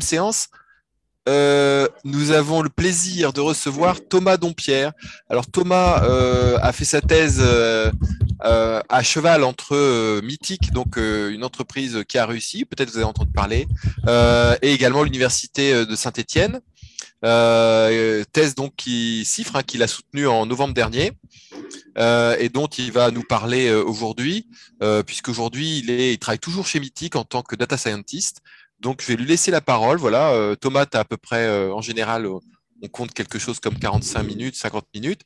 séance. Euh, nous avons le plaisir de recevoir Thomas Dompierre. Alors Thomas euh, a fait sa thèse euh, à cheval entre Mythique, donc une entreprise qui a réussi, peut-être vous avez entendu parler, et également l'université de Saint-Étienne. thèse donc qui siffre, hein, qu'il a soutenue en novembre dernier. et dont il va nous parler aujourd'hui, puisqu'aujourd'hui, il, il travaille toujours chez Mythic en tant que data scientist, donc, je vais lui laisser la parole. Voilà, euh, Thomas, tu as à peu près, euh, en général, euh, on compte quelque chose comme 45 minutes, 50 minutes,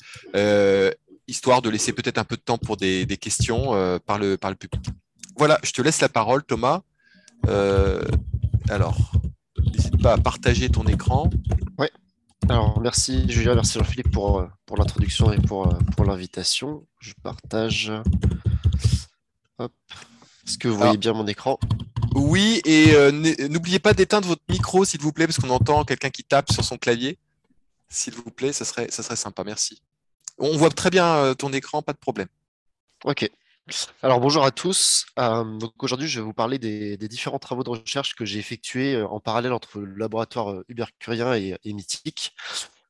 histoire de laisser peut-être un peu de temps pour des, questions par, le, par le public. Voilà, je te laisse la parole, Thomas. alors, n'hésite pas à partager ton écran. Oui. Alors, merci Julien, merci Jean-Philippe pour, pour l'introduction et pour, pour l'invitation. Je partage. Hop. Est-ce que vous voyez ah. bien mon écran Oui, et euh, n'oubliez pas d'éteindre votre micro, s'il vous plaît, parce qu'on entend quelqu'un qui tape sur son clavier. S'il vous plaît, ça serait, ça serait sympa, merci. On voit très bien euh, ton écran, pas de problème. Ok. Alors bonjour à tous. Euh, aujourd'hui, je vais vous parler des, différents travaux de recherche que j'ai effectués en parallèle entre le laboratoire Hubert Curien et, et Mythique.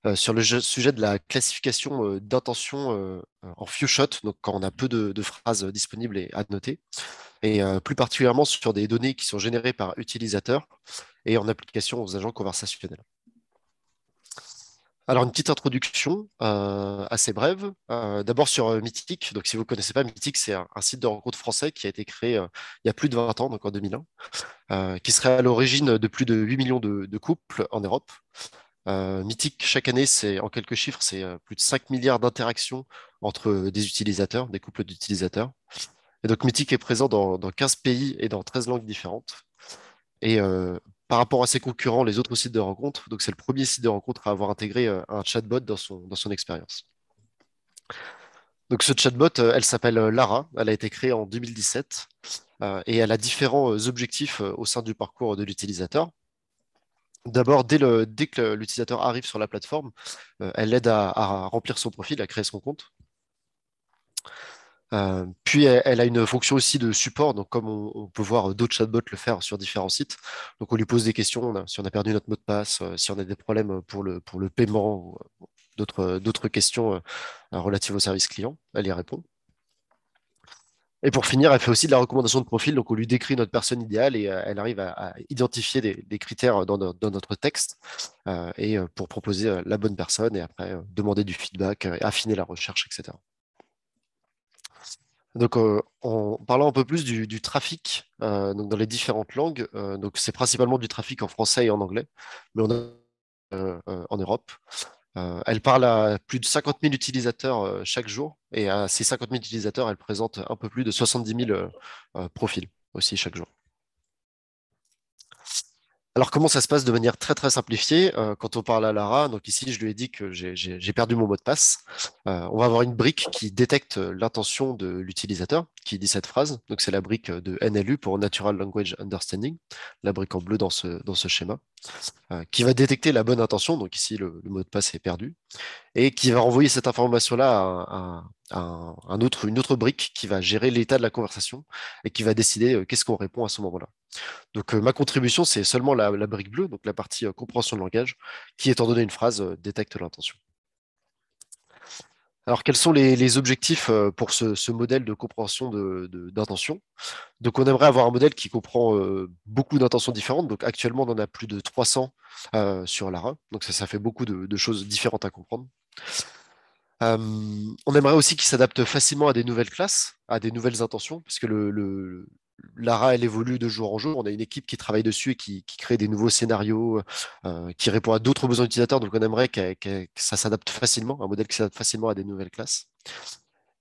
Euh, sur le sujet de la classification euh, d'intention euh, en few shot, donc quand on a peu de, phrases disponibles et à noter, et plus particulièrement sur des données qui sont générées par utilisateurs et en application aux agents conversationnels. Alors, une petite introduction assez brève. D'abord sur Mythique. Mythic. Donc, si vous ne connaissez pas Mythic, c'est un, site de rencontre français qui a été créé il y a plus de 20 ans, donc en 2001, qui serait à l'origine de plus de 8 millions de couples en Europe. Euh, Mythique, chaque année, c'est en quelques chiffres, c'est euh, plus de 5 milliards d'interactions entre euh, des utilisateurs, des couples d'utilisateurs. Et donc Mythique est présent dans, 15 pays et dans 13 langues différentes. Et par rapport à ses concurrents, les autres sites de rencontre, donc c'est le premier site de rencontre à avoir intégré un chatbot dans son, dans son expérience. Donc ce chatbot, elle s'appelle Lara, elle a été créée en 2017 et elle a différents objectifs au sein du parcours de l'utilisateur. D'abord, dès, que l'utilisateur arrive sur la plateforme, euh, elle l'aide à, remplir son profil, à créer son compte. Euh, puis elle, a une fonction aussi de support, donc comme on, peut voir d'autres chatbots le faire sur différents sites. Donc on lui pose des questions, si on a perdu notre mot de passe, euh, si on a des problèmes pour le, pour le paiement, d'autres questions relatives au service client, elle y répond. Et pour finir, elle fait aussi de la recommandation de profil. Donc, on lui décrit notre personne idéale et euh, elle arrive à, identifier des, critères dans, notre texte euh, et euh, pour proposer la bonne personne et après demander du feedback, affiner la recherche, etc. Donc, en parlant un peu plus du, trafic dans les différentes langues, donc c'est principalement du trafic en français et en anglais, mais on a en Europe. Euh, elle parle à plus de 50 000 utilisateurs euh, chaque jour et à ces 50 000 utilisateurs, elle présente un peu plus de 70 000 euh, profils aussi chaque jour. Alors, comment ça se passe de manière très très simplifiée euh, quand on parle à Lara Donc, ici, je lui ai dit que j'ai perdu mon mot de passe. Euh, on va avoir une brique qui détecte l'intention de l'utilisateur qui dit cette phrase. Donc, c'est la brique de NLU pour Natural Language Understanding, la brique en bleu dans ce, dans ce schéma, euh, qui va détecter la bonne intention. Donc, ici, le, mot de passe est perdu et qui va renvoyer cette information-là à, un, autre, une autre brique qui va gérer l'état de la conversation et qui va décider qu'est-ce qu'on répond à ce moment-là. Donc ma contribution, c'est seulement la, brique bleue, donc la partie compréhension de langage, qui étant donné une phrase, détecte l'intention. Alors quels sont les, objectifs pour ce, modèle de compréhension d'intention Donc on aimerait avoir un modèle qui comprend beaucoup d'intentions différentes. Donc actuellement, on en a plus de 300 sur l'ARA, donc ça, fait beaucoup de choses différentes à comprendre. Euh, on aimerait aussi qu'il s'adapte facilement à des nouvelles classes, à des nouvelles intentions, puisque le, Lara, elle évolue de jour en jour. On a une équipe qui travaille dessus et qui, crée des nouveaux scénarios, euh, qui répond à d'autres besoins utilisateurs. Donc, on aimerait que, ça s'adapte facilement, un modèle qui s'adapte facilement à des nouvelles classes.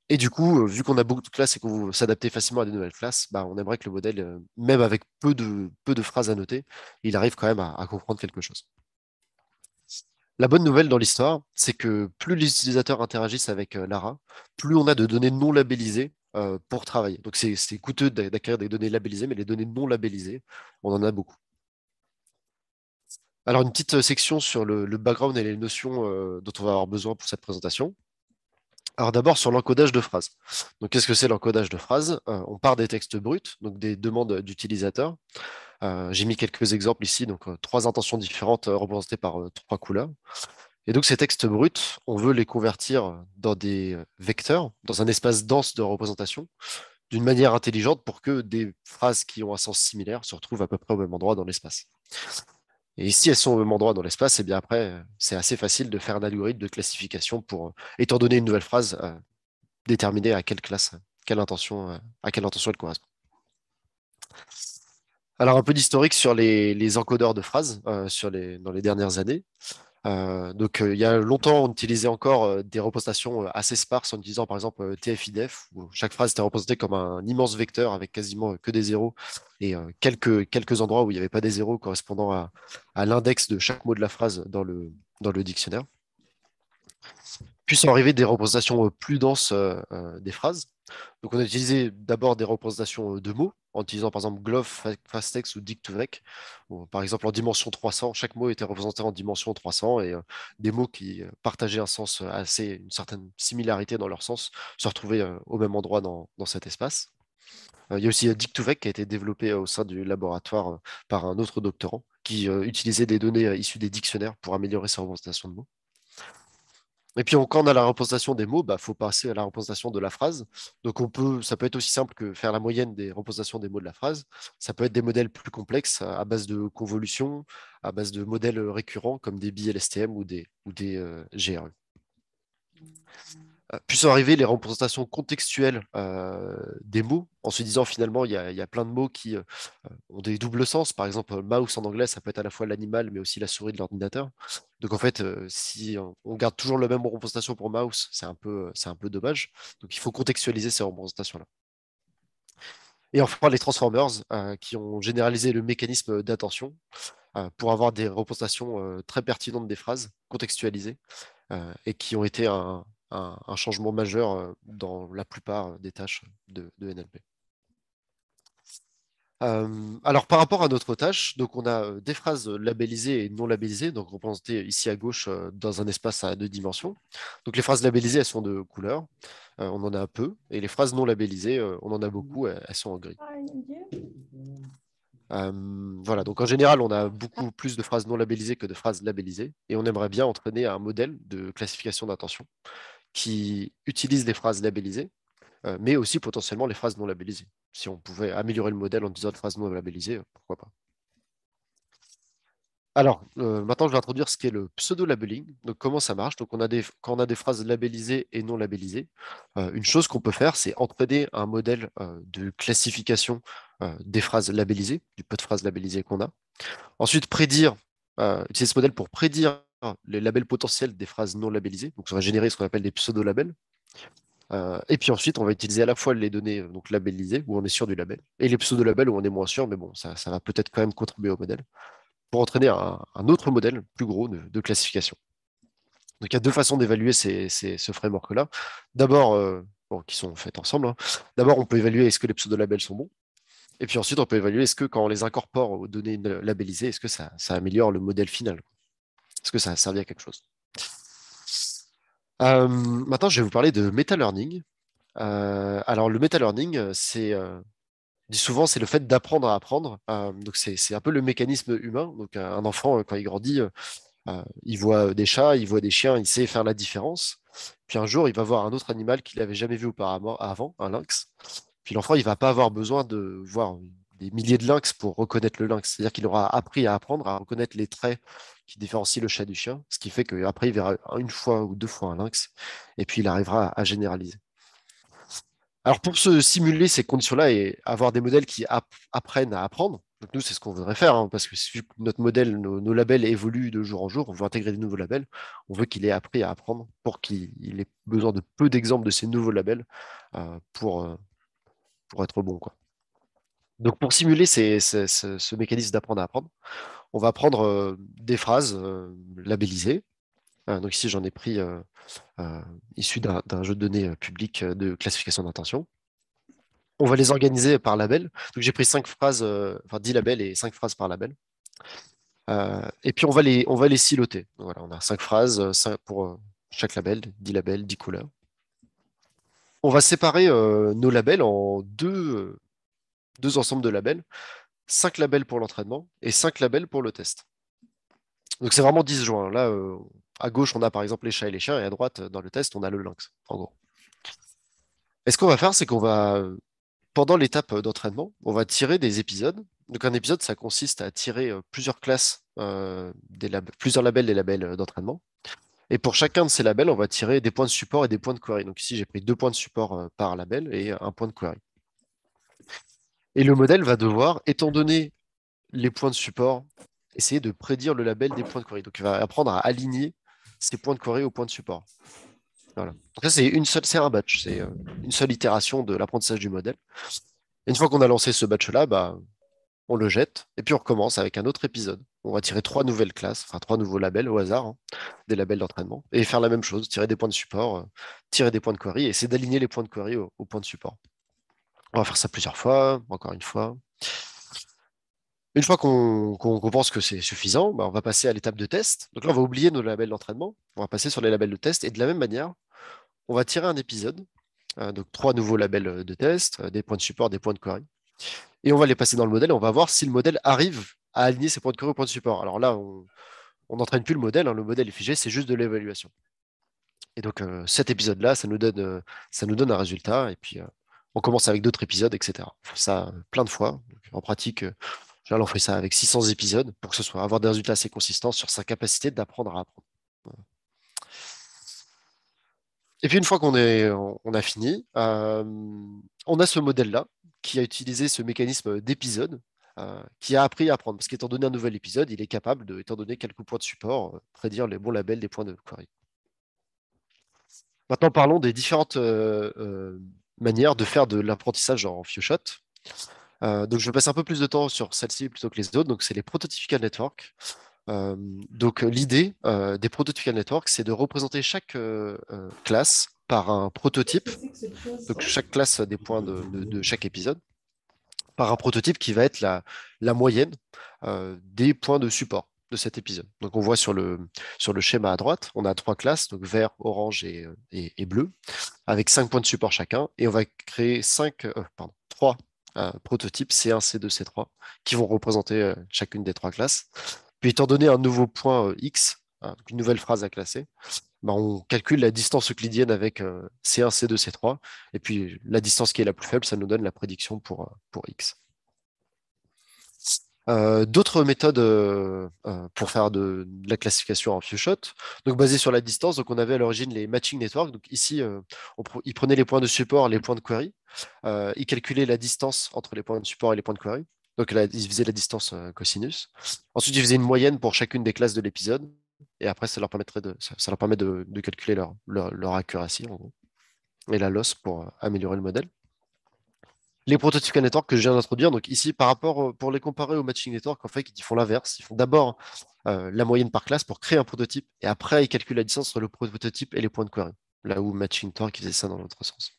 Et du coup, euh, vu qu'on a beaucoup de classes et qu'on veut s'adapter facilement à des nouvelles classes, bah, on aimerait que le modèle, même avec peu de, phrases à noter, il arrive quand même à comprendre quelque chose. La bonne nouvelle dans l'histoire, c'est que plus les utilisateurs interagissent avec euh, Lara, plus on a de données non labellisées euh, pour travailler. Donc c'est coûteux d'acquérir des données labellisées, mais les données non labellisées, on en a beaucoup. Alors une petite euh, section sur le, background et les notions dont on va avoir besoin pour cette présentation. Alors d'abord sur l'encodage de phrases. Donc qu'est-ce que c'est l'encodage de phrases On part des textes bruts, donc des demandes d'utilisateurs. J'ai mis quelques exemples ici, donc trois intentions différentes représentées par trois couleurs. Et donc ces textes bruts, on veut les convertir dans des vecteurs, dans un espace dense de représentation, d'une manière intelligente pour que des phrases qui ont un sens similaire se retrouvent à peu près au même endroit dans l'espace. Et si elles sont au même endroit dans l'espace, et eh bien après, c'est assez facile de faire un algorithme de classification pour, étant donné une nouvelle phrase, déterminer à quelle classe, quelle intention, à quelle intention elle correspond. Alors, un peu d'historique sur les, encodeurs de phrases euh, dans les dernières années. Euh, donc, euh, il y a longtemps, on utilisait encore des représentations assez sparses en utilisant par exemple TFIDF, où chaque phrase était représentée comme un immense vecteur avec quasiment que des zéros et quelques, quelques endroits où il n'y avait pas des zéros correspondant à, l'index de chaque mot de la phrase dans le, dans le dictionnaire. Puis sont arrivées des représentations plus denses des phrases donc on a utilisé d'abord des représentations euh, de mots, en utilisant par exemple Glove, Fastex ou Dictvec. Par exemple en dimension 300, chaque mot était représenté en dimension 300 et euh, des mots qui euh, partageaient un sens assez, une certaine similarité dans leur sens se retrouvaient au même endroit dans, cet espace. Il y a aussi Dictvec qui a été développé au sein du laboratoire par un autre doctorant qui utilisait des données issues des dictionnaires pour améliorer sa représentation de mots. Et puis quand on a la représentation des mots, il bah, faut passer à la représentation de la phrase. Donc on peut, ça peut être aussi simple que faire la moyenne des représentations des mots de la phrase. Ça peut être des modèles plus complexes à base de convolution, à base de modèles récurrents comme des BLSTM ou des, ou des euh, GRE. Euh, puissent arriver les représentations contextuelles euh, des mots, en se disant finalement, il y a, plein de mots qui euh, ont des doubles sens. Par exemple, mouse en anglais, ça peut être à la fois l'animal, mais aussi la souris de l'ordinateur. Donc en fait, si on garde toujours la même représentation pour mouse, c'est un, peu, un peu dommage. Donc il faut contextualiser ces représentations-là. Et enfin, les Transformers, qui ont généralisé le mécanisme d'attention pour avoir des représentations très pertinentes des phrases, contextualisées, et qui ont été un, un, changement majeur euh, dans la plupart euh, des tâches de, NLP. Euh, alors par rapport à notre tâche, donc on a des phrases labellisées et non labellisées, donc représentées ici à gauche dans un espace à deux dimensions. Donc les phrases labellisées, elles sont de couleur, on en a un peu, et les phrases non labellisées, on en a beaucoup, elles, sont en gris. voilà, donc en général, on a beaucoup plus de phrases non labellisées que de phrases labellisées, et on aimerait bien entraîner un modèle de classification d'intention qui utilisent des phrases labellisées, euh, mais aussi potentiellement les phrases non labellisées. Si on pouvait améliorer le modèle en disant des phrases non labellisées, euh, pourquoi pas. Alors, euh, maintenant, je vais introduire ce qu'est le pseudo labelling Donc, comment ça marche Donc, on a des, quand on a des phrases labellisées et non labellisées, une chose qu'on peut faire, c'est entraîner un modèle de classification des phrases labellisées, du peu de phrases labellisées qu'on a. Ensuite, prédire, utiliser ce modèle pour prédire les labels potentiels des phrases non labellisées. Donc, ça va générer ce qu'on appelle des pseudo-labels. Euh, et puis ensuite, on va utiliser à la fois les données euh, donc labellisées, où on est sûr du label, et les pseudo-labels, où on est moins sûr, mais bon, ça, va peut-être quand même contribuer au modèle, pour entraîner un, autre modèle plus gros de, classification. Donc, il y a deux façons d'évaluer ces, ce framework-là. D'abord, euh, qui sont faites ensemble, hein. d'abord, on peut évaluer est-ce que les pseudo-labels sont bons, et puis ensuite, on peut évaluer est-ce que quand on les incorpore aux données labellisées, est-ce que ça améliore le modèle final. Est-ce que ça a servi à quelque chose euh, Maintenant, je vais vous parler de meta-learning. Euh, alors, le meta-learning, c'est euh, dit souvent, c'est le fait d'apprendre à apprendre. donc, c'est un peu le mécanisme humain. Donc, un enfant, quand il grandit, il voit des chats, il voit des chiens, il sait faire la différence. Puis un jour, il va voir un autre animal qu'il n'avait jamais vu auparavant, avant, un lynx. Puis l'enfant, il ne va pas avoir besoin de voir des milliers de lynx pour reconnaître le lynx. C'est-à-dire qu'il aura appris à apprendre à reconnaître les traits qui différencie le chat du chien, ce qui fait qu'après, il verra une fois ou deux fois un lynx, et puis il arrivera à généraliser. Alors pour se simuler ces conditions-là et avoir des modèles qui apprennent à apprendre, donc nous c'est ce qu'on voudrait faire, hein, parce que si notre modèle, nos, labels évoluent de jour en jour, on veut intégrer de nouveaux labels, on veut qu'il ait appris à apprendre pour qu'il ait besoin de peu d'exemples de ces nouveaux labels euh, pour, euh, pour être bon. Quoi. Donc pour simuler ce mécanisme d'apprendre à apprendre, on va prendre des phrases labellisées. Hein, donc ici j'en ai pris euh, issu d'un jeu de données public de classification d'intention. On va les organiser par label. Donc j'ai pris cinq phrases, enfin 10 labels et 5 phrases par label. Euh, et puis on va les, on va les siloter. voilà, on a cinq phrases pour chaque label, 10 labels, 10 couleurs on va séparer nos labels en deux, deux ensembles de labels, cinq labels pour l'entraînement et cinq labels pour le test. Donc c'est vraiment disjoint. Là, euh, à gauche, on a par exemple les chats et les chiens, et à droite, euh, dans le test, on a le lynx, en gros. Et ce qu'on va faire, c'est qu'on va, pendant l'étape euh, d'entraînement, on va tirer des épisodes. Donc un épisode, ça consiste à tirer plusieurs classes, plusieurs labels des labels d'entraînement. Et pour chacun de ces labels, on va tirer des points de support et des points de query. Donc ici, j'ai pris deux points de support par label et un point de query. Et le modèle va devoir, étant donné les points de support, essayer de prédire le label des points de query. Donc, il va apprendre à aligner ses points de query aux points de support. Voilà. ça, c'est une un batch, c'est euh, une seule itération de l'apprentissage du modèle. une fois qu'on a lancé ce batch-là, bah, on le jette et puis on recommence avec un autre épisode. On va tirer trois nouvelles classes, enfin trois nouveaux labels au hasard, hein, des labels d'entraînement, et faire la même chose, tirer des points de support, euh, tirer des points de query, et essayer d'aligner les points de query aux points de support. On va faire ça plusieurs fois, encore une fois. Une fois qu'on pense que c'est suffisant, bah, on va passer à l'étape de test. Donc là, on va oublier nos labels d'entraînement. On va passer sur les labels de test. Et de la même manière, on va tirer un épisode. Euh, donc trois nouveaux labels euh, de test, euh, des points de support, des points de query. Et on va les passer dans le modèle et on va voir si le modèle arrive à aligner ses points de query aux points de support. Alors là, on n'entraîne plus le modèle. Hein. le modèle est figé, c'est juste de l'évaluation. Et donc cet épisode-là, ça, nous donne, ça nous donne un résultat. Et puis on commence avec d'autres épisodes, etc. On fait ça euh, plein de fois. en pratique, euh, là, on fait ça avec 600 épisodes pour que ce soit avoir des résultats assez consistants sur sa capacité d'apprendre à apprendre. Et puis une fois qu'on on a fini, euh, on a ce modèle-là qui a utilisé ce mécanisme d'épisode, qui a appris à apprendre. Parce qu'étant donné un nouvel épisode, il est capable, de, étant donné quelques points de support, prédire les bons labels des points de query. Maintenant, parlons des différentes manière de faire de l'apprentissage en few shot. Euh, donc, je vais passer un peu plus de temps sur celle-ci plutôt que les autres. Donc, c'est les prototypical networks. Euh, donc, l'idée euh, des prototypical networks, c'est de représenter chaque classe par un prototype. Donc, chaque classe a des points de, chaque épisode par un prototype qui va être la moyenne des points de support de cet épisode. Donc on voit sur le, sur le schéma à droite, on a trois classes, donc vert, orange et, euh, bleu, avec cinq points de support chacun, et on va créer cinq, euh, pardon, trois euh, prototypes C1, C2, C3, qui vont représenter chacune des trois classes. Puis étant donné un nouveau point X, hein, une nouvelle phrase à classer, ben, on calcule la distance euclidienne avec C1, C2, C3, et puis la distance qui est la plus faible, ça nous donne la prédiction pour, pour X. Euh, d'autres méthodes euh, euh, pour faire de, la classification en few shot, donc basées sur la distance. Donc on avait à l'origine les matching networks. Donc ici, on ils prenaient les points de support, les points de query. ils calculaient la distance entre les points de support et les points de query. Donc ils faisaient la distance cosinus. Ensuite, ils faisaient une moyenne pour chacune des classes de l'épisode. Et après, ça leur, permettrait de, ça, leur permet de, de calculer leur, leur, leur accuracy, et la loss pour améliorer le modèle les prototypes network que je viens d'introduire. Donc ici, par rapport euh, pour les comparer au matching network, en fait, ils font l'inverse. Ils font d'abord euh, la moyenne par classe pour créer un prototype et après ils calculent la distance entre le prototype et les points de query. Là où matching network faisait ça dans l'autre sens.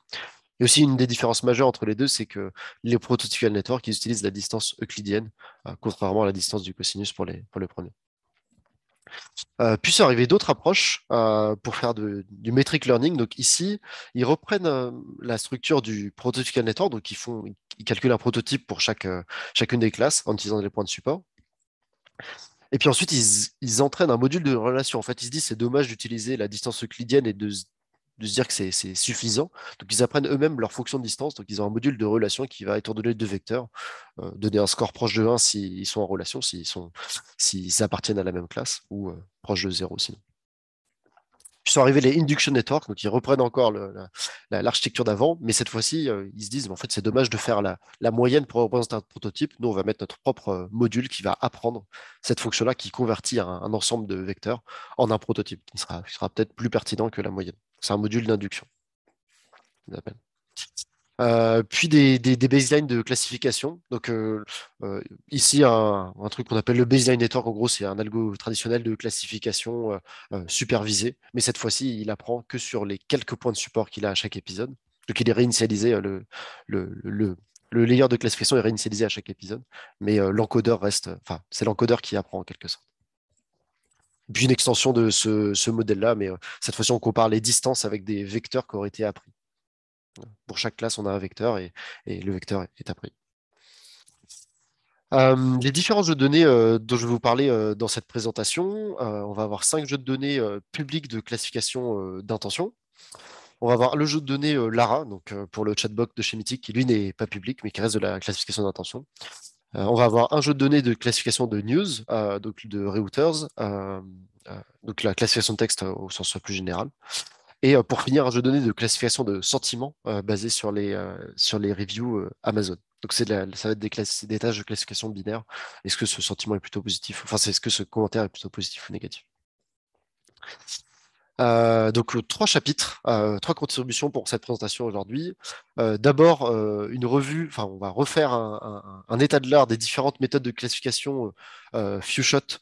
Et aussi une des différences majeures entre les deux, c'est que les prototypes network ils utilisent la distance euclidienne, euh, contrairement à la distance du cosinus pour les, pour les premiers. Euh, puissent arriver d'autres approches euh, pour faire du metric learning. Donc ici, ils reprennent euh, la structure du prototype network, donc ils, font, calculent un prototype pour chaque, chacune des classes en utilisant les points de support. Et puis ensuite, ils, ils entraînent un module de relation. En fait, ils se disent c'est dommage d'utiliser la distance euclidienne et de de se dire que c'est suffisant. Donc, ils apprennent eux-mêmes leur fonction de distance. Donc, ils ont un module de relation qui va, étant donné deux vecteurs, euh, donner un score proche de 1 s'ils sont en relation, s'ils appartiennent à la même classe, ou euh, proche de 0 sinon. Puis sont arrivés les Induction networks. donc ils reprennent encore l'architecture d'avant, mais cette fois-ci, euh, ils se disent, en fait, c'est dommage de faire la, moyenne pour représenter un prototype. Nous, on va mettre notre propre module qui va apprendre cette fonction-là, qui convertit un, ensemble de vecteurs en un prototype, qui sera peut-être plus pertinent que la moyenne. C'est un module d'induction. Euh, puis des, des, baselines de classification. Donc euh, euh, ici un, truc qu'on appelle le baseline network. En gros, c'est un algo traditionnel de classification supervisé, mais cette fois-ci, il apprend que sur les quelques points de support qu'il a à chaque épisode. Donc il est réinitialisé le, le, le, le layer de classification est réinitialisé à chaque épisode, mais l'encodeur reste. Enfin, c'est l'encodeur qui apprend en quelque sorte puis une extension de ce, modèle-là, mais euh, cette fois-ci, on compare les distances avec des vecteurs qui auraient été appris. Pour chaque classe, on a un vecteur et, le vecteur est appris. Euh, les différents jeux de données euh, dont je vais vous parler dans cette présentation, on va avoir cinq jeux de données publics de classification d'intention. On va avoir le jeu de données Lara, donc pour le chatbot de chez qui lui n'est pas public, mais qui reste de la classification d'intention. Euh, on va avoir un jeu de données de classification de news, euh, donc de Reuters, euh, donc la classification de texte au sens plus général. Et pour finir, un jeu de données de classification de sentiments basé sur les, sur les reviews Amazon. Donc c'est ça va être des, tâches de classification binaire. Est-ce que ce sentiment est plutôt positif Enfin, c'est est-ce que ce commentaire est plutôt positif ou négatif euh, donc euh, trois chapitres, euh, trois contributions pour cette présentation aujourd'hui. D'abord une revue, enfin on va refaire un, état de l'art des différentes méthodes de classification few-shot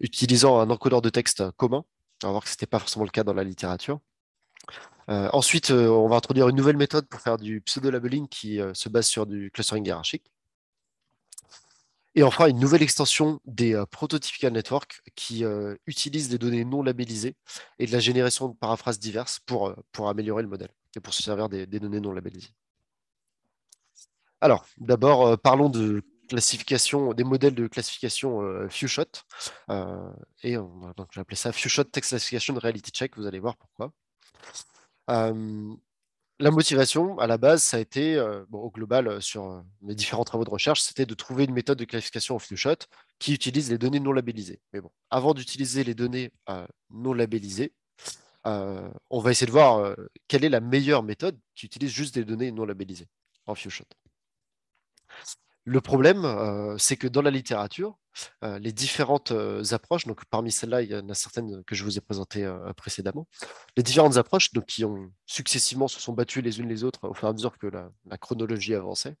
utilisant un encodeur de texte commun. alors que ce n'était pas forcément le cas dans la littérature. ensuite, on va introduire une nouvelle méthode pour faire du pseudo-labeling qui se base sur du clustering hiérarchique. Et on fera une nouvelle extension des euh, Prototypical Network qui euh, utilise des données non labellisées et de la génération de paraphrases diverses pour, euh, pour améliorer le modèle et pour se servir des, données non labellisées. Alors, d'abord, parlons de classification, des modèles de classification shot et on va appeler ça Text Classification Reality Check, vous allez voir pourquoi la motivation, à la base, ça a été, euh, au global, euh, sur euh, mes différents travaux de recherche, c'était de trouver une méthode de classification en few shot qui utilise les données non labellisées. Mais bon, avant d'utiliser les données non labellisées, on va essayer de voir quelle est la meilleure méthode qui utilise juste des données non labellisées en few shot. Le problème, euh, c'est que dans la littérature, euh, les différentes euh, approches, donc parmi celles-là, il y en a certaines que je vous ai présentées précédemment, les différentes approches donc, qui ont successivement se sont battues les unes les autres au fur et à mesure que la, chronologie avançait,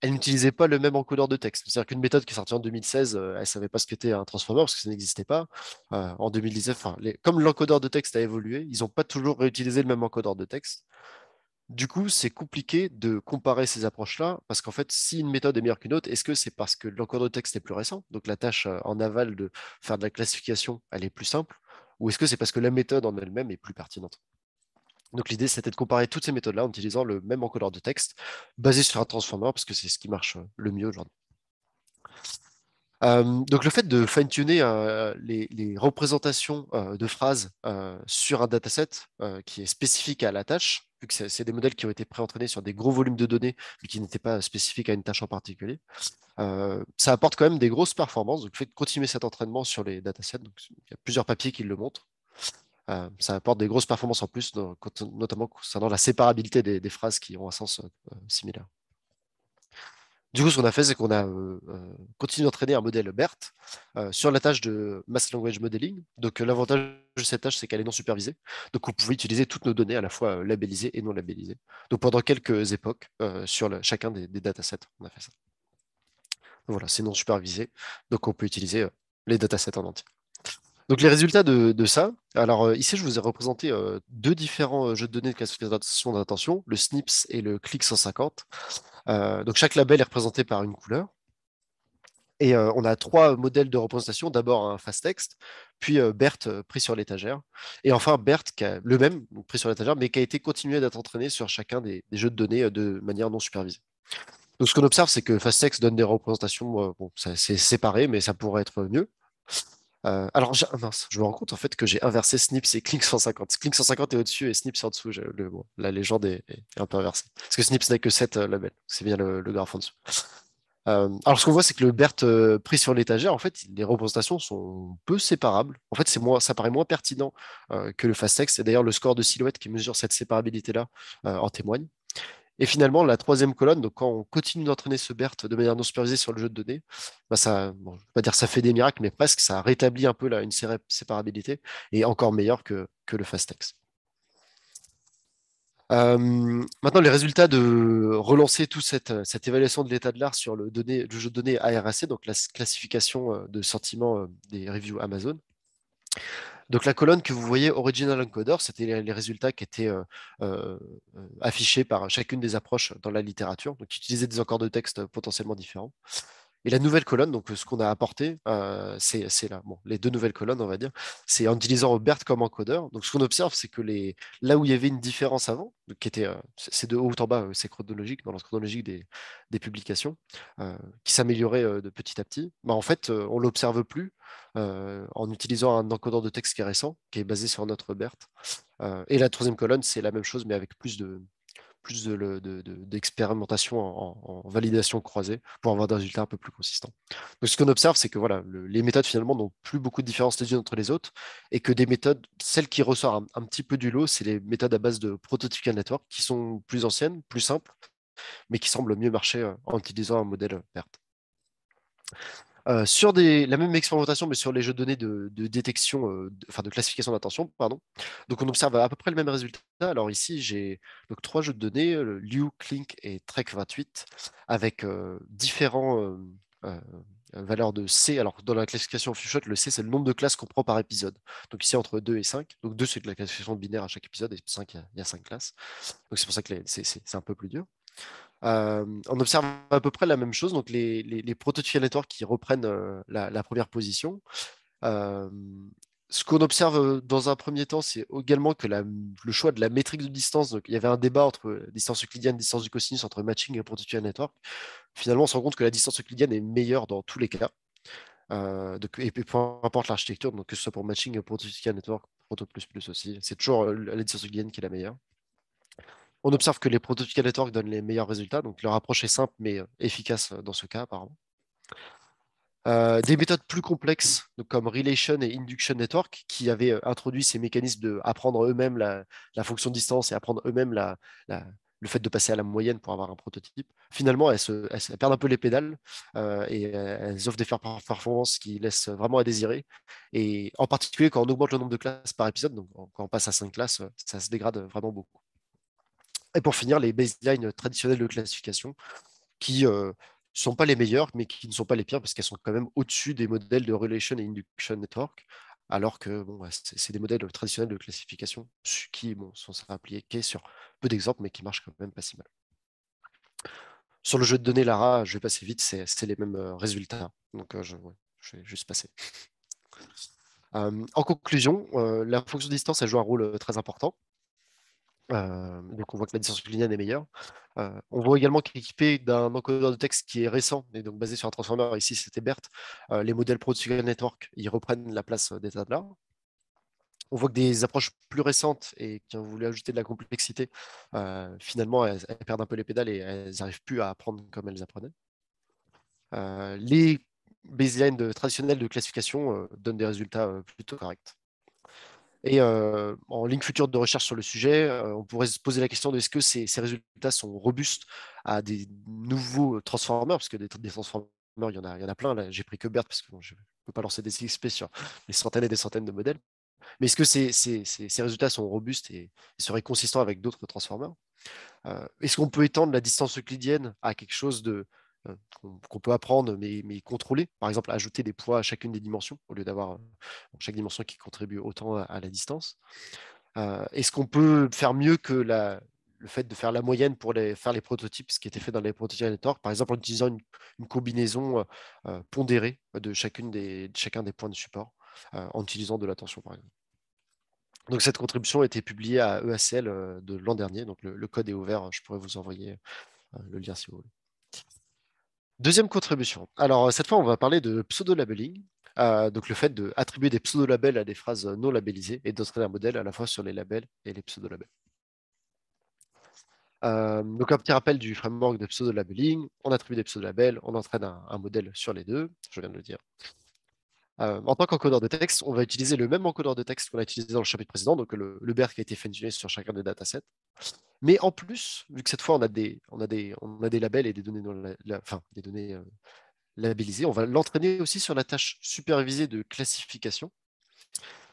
elles n'utilisaient pas le même encodeur de texte. C'est-à-dire qu'une méthode qui est sortie en 2016, elle ne savait pas ce qu'était un transformer parce que ça n'existait pas. en 2019, comme l'encodeur de texte a évolué, ils n'ont pas toujours réutilisé le même encodeur de texte. Du coup, c'est compliqué de comparer ces approches-là, parce qu'en fait, si une méthode est meilleure qu'une autre, est-ce que c'est parce que l'encodeur de texte est plus récent, donc la tâche euh, en aval de faire de la classification, elle est plus simple, ou est-ce que c'est parce que la méthode en elle-même est plus pertinente donc l'idée, c'était de comparer toutes ces méthodes-là en utilisant le même encodeur de texte basé sur un transformer, parce que c'est ce qui marche euh, le mieux aujourd'hui. donc le fait de fine-tuner euh, les, représentations de phrases sur un dataset qui est spécifique à la tâche, que c'est des modèles qui ont été pré-entraînés sur des gros volumes de données, mais qui n'étaient pas spécifiques à une tâche en particulier. Euh, ça apporte quand même des grosses performances. Donc, le fait de continuer cet entraînement sur les datasets, donc, il y a plusieurs papiers qui le montrent. Euh, ça apporte des grosses performances en plus, notamment concernant la séparabilité des phrases qui ont un sens euh, similaire. Du coup, ce qu'on a fait, c'est qu'on a euh, euh, continué d'entraîner un modèle BERT euh, sur la tâche de Mass Language Modeling. Donc, l'avantage de cette tâche, c'est qu'elle est non supervisée. Donc, on pouvait utiliser toutes nos données à la fois labellisées et non labellisées. Donc, pendant quelques époques, sur chacun des, datasets, on a fait ça. voilà, c'est non supervisé. Donc, on peut utiliser les datasets en entier. Donc les résultats de, ça, alors ici je vous ai représenté deux différents jeux de données de classification d'attention, le SNIPS et le CLIC 150. Euh, donc chaque label est représenté par une couleur. Et euh, on a trois modèles de représentation. D'abord un fast text, puis euh, BERT pris sur l'étagère. Et enfin BERT, qui a le même, pris sur l'étagère, mais qui a été continué d'être entraîné sur chacun des, jeux de données de manière non supervisée. Donc ce qu'on observe, c'est que fast text donne des représentations, bon, c'est séparé, mais ça pourrait être mieux. Euh, alors, ah mince, je me rends compte en fait que j'ai inversé Snips et Clink 150. Clink 150 est au-dessus et Snips en dessous. la légende est, un peu inversée. Parce que Snips n'a que 7 euh, labels. C'est bien le, le graphe en dessous. Euh, alors, ce qu'on voit, c'est que le BERT pris sur l'étagère, en fait, les représentations sont peu séparables. En fait, ça paraît moins pertinent que le Fastex. Et d'ailleurs, le score de silhouette qui mesure cette séparabilité-là en témoigne. Et finalement, la troisième colonne, donc quand on continue d'entraîner ce BERT de manière non supervisée sur le jeu de données, bah, ça, je dire ça fait des miracles, mais presque ça rétablit un peu là, une séparabilité et encore meilleur que, le Fastex. Euh, maintenant, les résultats de relancer toute cette, évaluation de l'état de l'art sur le, le, jeu de données ARAC, donc la classification euh, de sentiments euh, des reviews Amazon. Donc la colonne que vous voyez, Original Encoder, c'était les résultats qui étaient euh, euh, euh, affichés par chacune des approches dans la littérature, donc qui utilisaient des encores de texte potentiellement différents. Et la nouvelle colonne, donc ce qu'on a apporté, euh, c'est là, bon, les deux nouvelles colonnes, on va dire, c'est en utilisant Robert comme encodeur. Donc ce qu'on observe, c'est que les, là où il y avait une différence avant, qui était, euh, c'est de haut en bas, euh, c'est chronologique, dans l'ordre chronologique des, publications, qui s'améliorait de petit à petit, bah, en fait, on l'observe plus en utilisant un encodeur de texte qui est récent, qui est basé sur notre Robert. et la troisième colonne, c'est la même chose, mais avec plus de, plus d'expérimentation de, en, validation croisée pour avoir des résultats un peu plus consistants. Donc ce qu'on observe, c'est que voilà, les méthodes finalement n'ont plus beaucoup de différences les unes entre les autres et que des méthodes, celles qui ressortent un, petit peu du lot, c'est les méthodes à base de prototypical network qui sont plus anciennes, plus simples, mais qui semblent mieux marcher euh, en utilisant un modèle perte. Euh, sur la même expérimentation, mais sur les jeux de données de, détection, euh, de classification d'attention, pardon. Donc on observe à peu près le même résultat. Alors ici, j'ai donc trois jeux de données, Liu, Clink et Trek 28, avec euh, différents euh, valeurs de C. Alors dans la classification Fushot, le C c'est le nombre de classes qu'on prend par épisode. Donc ici entre 2 et 5. Donc 2 c'est de la classification binaire à chaque épisode et 5 il y a, 5 classes. Donc c'est pour ça que c'est un peu plus dur on observe à peu près la même chose, donc les, prototypes les qui reprennent la, première position. ce qu'on observe dans un premier temps, c'est également que le choix de la métrique de distance, donc il y avait un débat entre distance euclidienne, distance du cosinus, entre matching et prototype network. Finalement, on se rend compte que la distance euclidienne est meilleure dans tous les cas. Donc, et, peu importe l'architecture, donc que ce soit pour matching et prototype network, proto plus plus aussi, c'est toujours la distance euclidienne qui est la meilleure. On observe que les prototypes Network donnent les meilleurs résultats, donc leur approche est simple mais euh, efficace euh, dans ce cas apparemment. Euh, des méthodes plus complexes, comme Relation et Induction Network, qui avaient introduit ces mécanismes de apprendre eux-mêmes la, fonction de distance et apprendre eux-mêmes le fait de passer à la moyenne pour avoir un prototype. Finalement, elles, perdent un peu les pédales et elles offrent des performances qui laissent vraiment à désirer. Et en particulier quand on augmente le nombre de classes par épisode, donc quand on passe à cinq classes, ça se dégrade vraiment beaucoup. Et pour finir, les baselines traditionnelles de classification qui ne euh, sont pas les meilleures, mais qui ne sont pas les pires parce qu'elles sont quand même au-dessus des modèles de Relation et Induction Network, alors que bon, bah, c'est des modèles traditionnels de classification qui sont appliqués sur peu d'exemples, mais qui marchent quand même pas si mal. Sur le jeu de données, Lara, je vais passer vite, c'est les mêmes euh, résultats. Donc, euh, je, vais juste passer. en conclusion, la fonction distance a joué un rôle très important donc on voit que la distance linéaire est meilleure. on voit également qu'équipé d'un encodeur de texte qui est récent et donc basé sur un transformer, ici c'était BERT, les modèles pro de Network, ils reprennent la place des tableurs. On voit que des approches plus récentes et qui ont voulu ajouter de la complexité, finalement elles, perdent un peu les pédales et elles n'arrivent plus à apprendre comme elles apprenaient. les baselines traditionnelles de classification donnent des résultats plutôt corrects. Et en ligne future de recherche sur le sujet, on pourrait se poser la question de est-ce que ces, résultats sont robustes à des nouveaux transformers, parce que des, des transformers, il y en a, il y plein. J'ai pris que Bert, parce que je ne peux pas lancer des XP sur des centaines et des centaines de modèles. Mais est-ce que ces, résultats sont robustes et, seraient consistants avec d'autres transformeurs Est-ce qu'on peut étendre la distance euclidienne à quelque chose de, qu'on peut apprendre, mais, contrôler. Par exemple, ajouter des poids à chacune des dimensions, au lieu d'avoir euh, chaque dimension qui contribue autant à, la distance. Euh, est-ce qu'on peut faire mieux que le fait de faire la moyenne pour faire les prototypes, ce qui était fait dans les prototypes torque, par exemple en utilisant une, combinaison euh, pondérée de, chacun des points de support, en utilisant de la tension par exemple. Donc cette contribution a été publiée à EACL de l'an dernier, donc le, code est ouvert, je pourrais vous envoyer le lien si vous voulez. Deuxième contribution. Alors, euh, cette fois, on va parler de pseudo-labeling. Euh, donc, le fait d'attribuer des pseudo-labels à des phrases non labellisées et d'entraîner un modèle à la fois sur les labels et les pseudo-labels. Euh, donc, un petit rappel du framework de pseudo-labeling. On attribue des pseudo-labels, on entraîne un, modèle sur les deux. Je viens de le dire. Euh, en tant qu'encodeur de texte, on va utiliser le même encodeur de texte qu'on a utilisé dans le chapitre précédent, donc le, BERT qui a été fine sur chacun des datasets. Mais en plus, vu que cette fois on a des, labels et des données, des données euh, labellisées, on va l'entraîner aussi sur la tâche supervisée de classification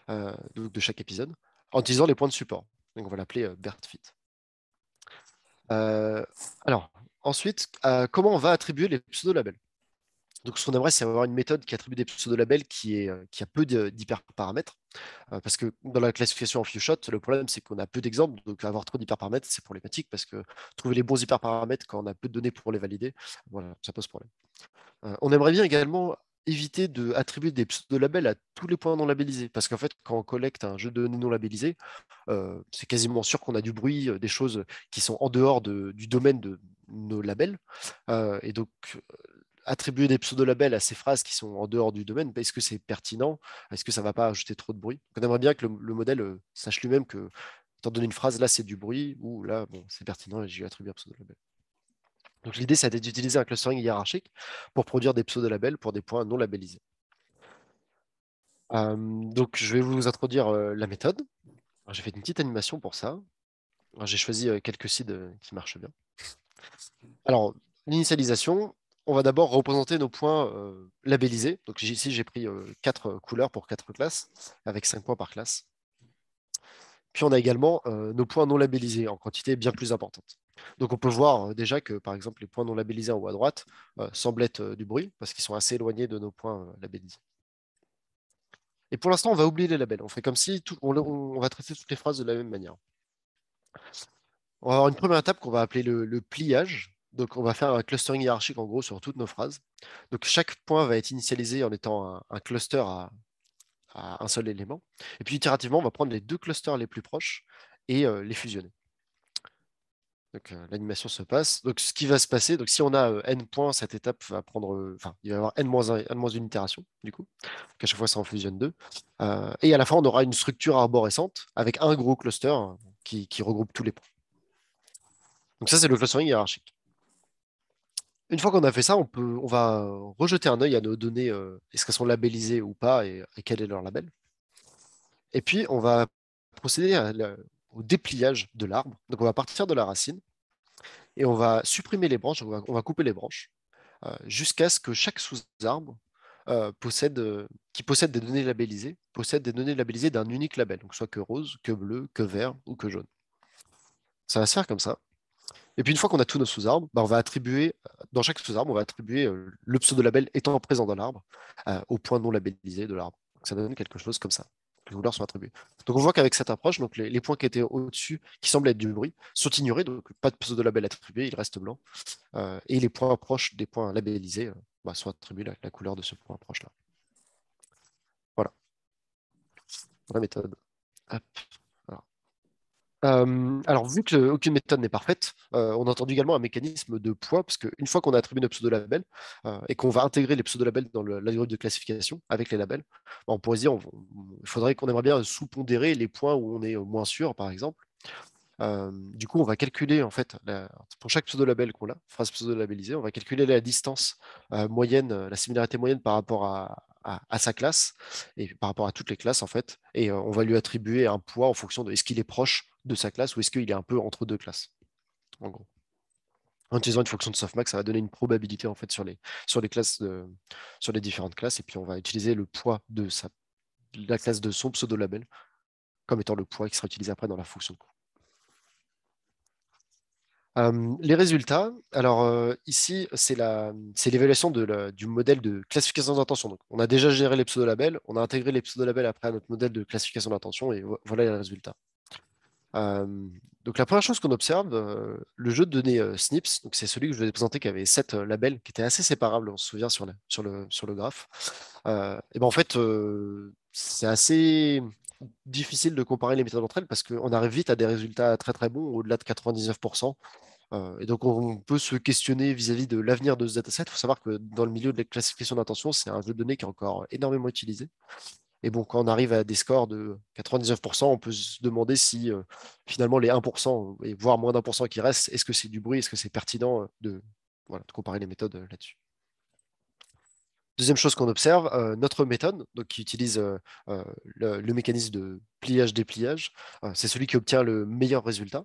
euh, de, chaque épisode en utilisant les points de support. Donc on va l'appeler BERTFIT. alors, ensuite, comment on va attribuer les pseudo-labels donc, ce qu'on aimerait, c'est avoir une méthode qui attribue des pseudo-labels qui, euh, qui a peu d'hyperparamètres. Euh, parce que dans la classification en few shot, le problème, c'est qu'on a peu d'exemples. Donc, avoir trop d'hyperparamètres, c'est problématique parce que trouver les bons hyperparamètres quand on a peu de données pour les valider, ça pose problème. Euh, on aimerait bien également éviter d'attribuer des pseudo-labels à tous les points non labellisés. Parce qu'en fait, quand on collecte un jeu de données non labellisé, c'est quasiment sûr qu'on a du bruit, des choses qui sont en dehors du domaine de nos labels. et donc, attribuer des pseudo-labels à ces phrases qui sont en dehors du domaine, est-ce que c'est pertinent Est-ce que ça ne va pas ajouter trop de bruit On aimerait bien que le, modèle euh, sache lui-même que, étant donné une phrase, là c'est du bruit, ou là bon, c'est pertinent et j'y attribue un pseudo-label. Donc l'idée, c'est d'utiliser un clustering hiérarchique pour produire des pseudo-labels pour des points non labellisés. donc je vais vous introduire euh, la méthode. J'ai fait une petite animation pour ça. J'ai choisi euh, quelques sites qui marchent bien. Alors, l'initialisation, on va d'abord représenter nos points euh, labellisés. Donc ici, j'ai pris euh, quatre euh, couleurs pour quatre classes, avec cinq points par classe. Puis on a également nos points non labellisés en quantité bien plus importante. Donc on peut voir déjà que, par exemple, les points non labellisés en haut à droite semblent être du bruit, parce qu'ils sont assez éloignés de nos points labellisés. Et pour l'instant, on va oublier les labels. On fait comme si tout, on, va traiter toutes les phrases de la même manière. On va avoir une première étape qu'on va appeler le pliage. Donc, on va faire un clustering hiérarchique en gros sur toutes nos phrases. Donc, chaque point va être initialisé en étant un, cluster à, un seul élément. Et puis, itérativement, on va prendre les deux clusters les plus proches et euh, les fusionner. Donc, euh, l'animation se passe. Donc, ce qui va se passer, donc si on a euh, n points, cette étape va prendre. Enfin, il va y avoir n-1 n-1 itération, du coup. Donc, à chaque fois, ça en fusionne deux. et à la fin, on aura une structure arborescente avec un gros cluster hein, qui regroupe tous les points. Donc, ça, c'est le clustering hiérarchique. Une fois qu'on a fait ça, on, va euh, rejeter un œil à nos données, euh, est-ce qu'elles sont labellisées ou pas et, quel est leur label. Et puis, on va procéder au dépliage de l'arbre. Donc, on va partir de la racine et on va supprimer les branches, on va, couper les branches euh, jusqu'à ce que chaque sous-arbre possède, qui possède des données labellisées, possède des données labellisées d'un unique label, donc soit que rose, que bleu, que vert ou que jaune. Ça va se faire comme ça. Et puis une fois qu'on a tous nos sous-arbres, bah, on va attribuer, euh, dans chaque sous-arbre, on va attribuer euh, le pseudo-label étant présent dans l'arbre euh, au point non labellisé de l'arbre. Ça donne quelque chose comme ça. Les couleurs sont attribuées. Donc on voit qu'avec cette approche, donc les, points qui étaient au-dessus, qui semblaient être du bruit, sont ignorés, donc pas de pseudo-label attribué, il reste blanc. et les points proches des points labellisés bah, sont attribués la, couleur de ce point proche-là. Voilà. La méthode alors, vu qu'aucune méthode n'est parfaite, on a entendu également un mécanisme de poids, parce qu'une fois qu'on a attribué nos pseudo-labels et qu'on va intégrer les pseudo-labels dans l'algorithme de classification avec les labels, bah, on pourrait se dire il faudrait qu'on aimerait bien sous-pondérer les points où on est moins sûr, par exemple. du coup, on va calculer, en fait, pour chaque pseudo-label qu'on a, phrase pseudo-labellisée, on va calculer la distance euh, moyenne, la similarité moyenne par rapport à, sa classe et par rapport à toutes les classes en fait et on va lui attribuer un poids en fonction de est-ce qu'il est proche de sa classe ou est-ce qu'il est un peu entre deux classes, en gros. En utilisant une fonction de softmax, ça va donner une probabilité en fait sur les, sur les classes sur les différentes classes, et puis on va utiliser le poids de sa, la classe de son pseudo-label comme étant le poids qui sera utilisé après dans la fonction euh, les résultats, alors euh, ici, c'est l'évaluation du modèle de classification d'intention. Donc, on a déjà géré les pseudo-labels, on a intégré les pseudo-labels après à notre modèle de classification d'intention et voilà les résultats donc la première chose qu'on observe, le jeu de données SNIPS, donc c'est celui que je vous ai présenté qui avait sept labels, qui étaient assez séparables, on se souvient sur, le, sur le, graphe. et ben en fait, c'est assez difficile de comparer les méthodes entre elles parce qu'on arrive vite à des résultats très très bons, au-delà de 99%. et donc on peut se questionner vis-à-vis de l'avenir de ce dataset. Il faut savoir que dans le milieu de la classification d'intention, c'est un jeu de données qui est encore énormément utilisé. Et bon, quand on arrive à des scores de 99%, on peut se demander si euh, finalement les 1%, voire moins d'un pour cent qui restent, est-ce que c'est du bruit, est-ce que c'est pertinent euh, de, comparer les méthodes euh, là-dessus. Deuxième chose qu'on observe, notre méthode, donc, qui utilise le, mécanisme de pliage-dépliage, c'est celui qui obtient le meilleur résultat.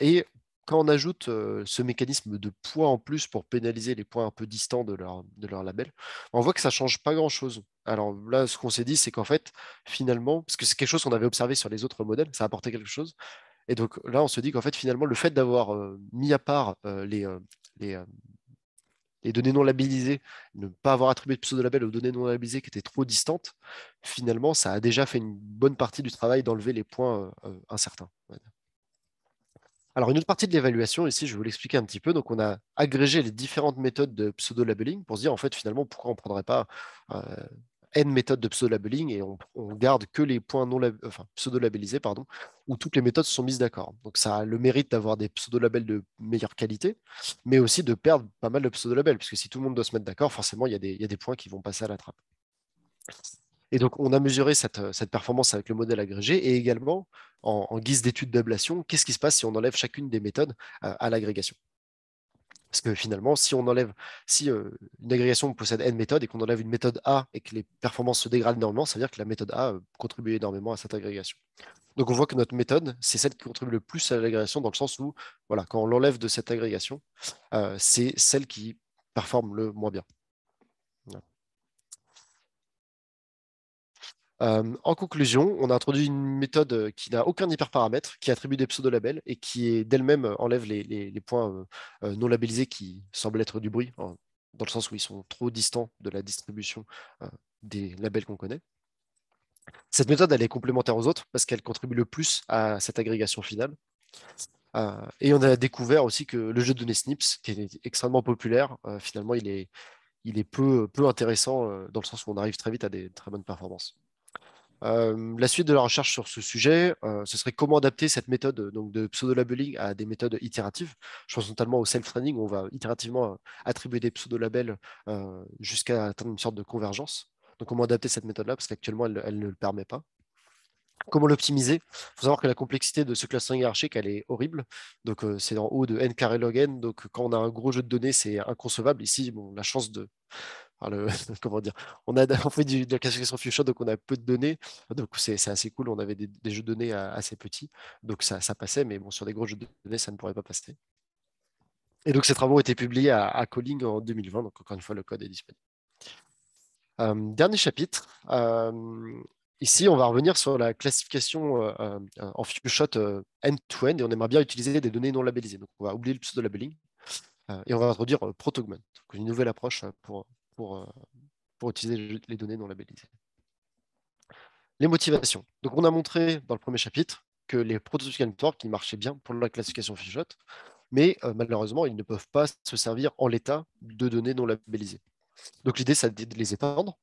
et quand on ajoute ce mécanisme de poids en plus pour pénaliser les points un peu distants de leur, de leur label, on voit que ça ne change pas grand-chose. Alors là, ce qu'on s'est dit, c'est qu'en fait, finalement, parce que c'est quelque chose qu'on avait observé sur les autres modèles, ça apportait quelque chose. Et donc là, on se dit qu'en fait, finalement, le fait d'avoir mis à part les, les, données non labellisées, ne pas avoir attribué de pseudo-label aux données non labellisées qui étaient trop distantes, finalement, ça a déjà fait une bonne partie du travail d'enlever les points incertains. Alors, une autre partie de l'évaluation, ici, je vais vous l'expliquer un petit peu. Donc, on a agrégé les différentes méthodes de pseudo-labeling pour se dire, en fait, finalement, pourquoi on ne prendrait pas euh, N méthodes de pseudo-labeling et on, garde que les points non enfin, pseudo-labellisés, pardon, où toutes les méthodes sont mises d'accord. Donc, ça a le mérite d'avoir des pseudo-labels de meilleure qualité, mais aussi de perdre pas mal de pseudo-labels, parce que si tout le monde doit se mettre d'accord, forcément, il y, a des points qui vont passer à la trappe. Et donc, on a mesuré euh, cette, performance avec le modèle agrégé et également, en, guise d'étude d'ablation, qu'est-ce qui se passe si on enlève chacune des méthodes euh, à, l'agrégation parce que finalement, si on enlève, si euh, une agrégation possède n méthodes et qu'on enlève une méthode A et que les performances se dégradent énormément, ça veut dire que la méthode A contribue énormément à cette agrégation. Donc on voit que notre méthode, c'est celle qui contribue le plus à l'agrégation dans le sens où, quand on l'enlève de cette agrégation, c'est celle qui performe le moins bien. en conclusion, on a introduit une méthode qui n'a aucun hyperparamètre, qui attribue des pseudo-labels et qui d'elle-même enlève les, points non labellisés qui semblent être du bruit, dans le sens où ils sont trop distants de la distribution des labels qu'on connaît. Cette méthode, elle est complémentaire aux autres parce qu'elle contribue le plus à cette agrégation finale. et on a découvert aussi que le jeu de données Snips, qui est extrêmement populaire, finalement, il est, peu, peu intéressant dans le sens où on arrive très vite à des très bonnes performances la suite de la recherche sur ce sujet, ce serait comment adapter cette méthode donc de pseudo-labeling à des méthodes itératives. Je pense notamment au self-training, où on va itérativement attribuer des pseudo-labels jusqu'à atteindre une sorte de convergence. Donc, comment adapter cette méthode-là, parce qu'actuellement, elle, ne le permet pas. Comment l'optimiser Il faut savoir que la complexité de ce clustering hiérarchique, elle est horrible. Donc, c'est en haut de n carré log n. Donc, quand on a un gros jeu de données, c'est inconcevable. Ici, bon, la chance de comment dire, on a fait de la classification future, donc on a peu de données, donc c'est assez cool. On avait des, jeux de données euh, assez petits, donc ça, passait, mais bon, sur des gros jeux de données, ça ne pourrait pas passer. Et donc ces travaux ont été publiés à, à en 2020, donc encore une fois, le code est disponible. Euh, dernier chapitre. Euh, ici, on va revenir sur la classification en few shot end-to-end et on aimerait bien utiliser des données non labellisées. Donc, on va oublier le pseudo labelling et on va introduire Protogman, une nouvelle approche pour, euh, pour, utiliser les données non labellisées. Les motivations. Donc, on a montré dans le premier chapitre que les prototypes Scanfork qui marchaient bien pour la classification Fishot, mais euh, malheureusement, ils ne peuvent pas se servir en l'état de données non labellisées. Donc, l'idée, c'est de les étendre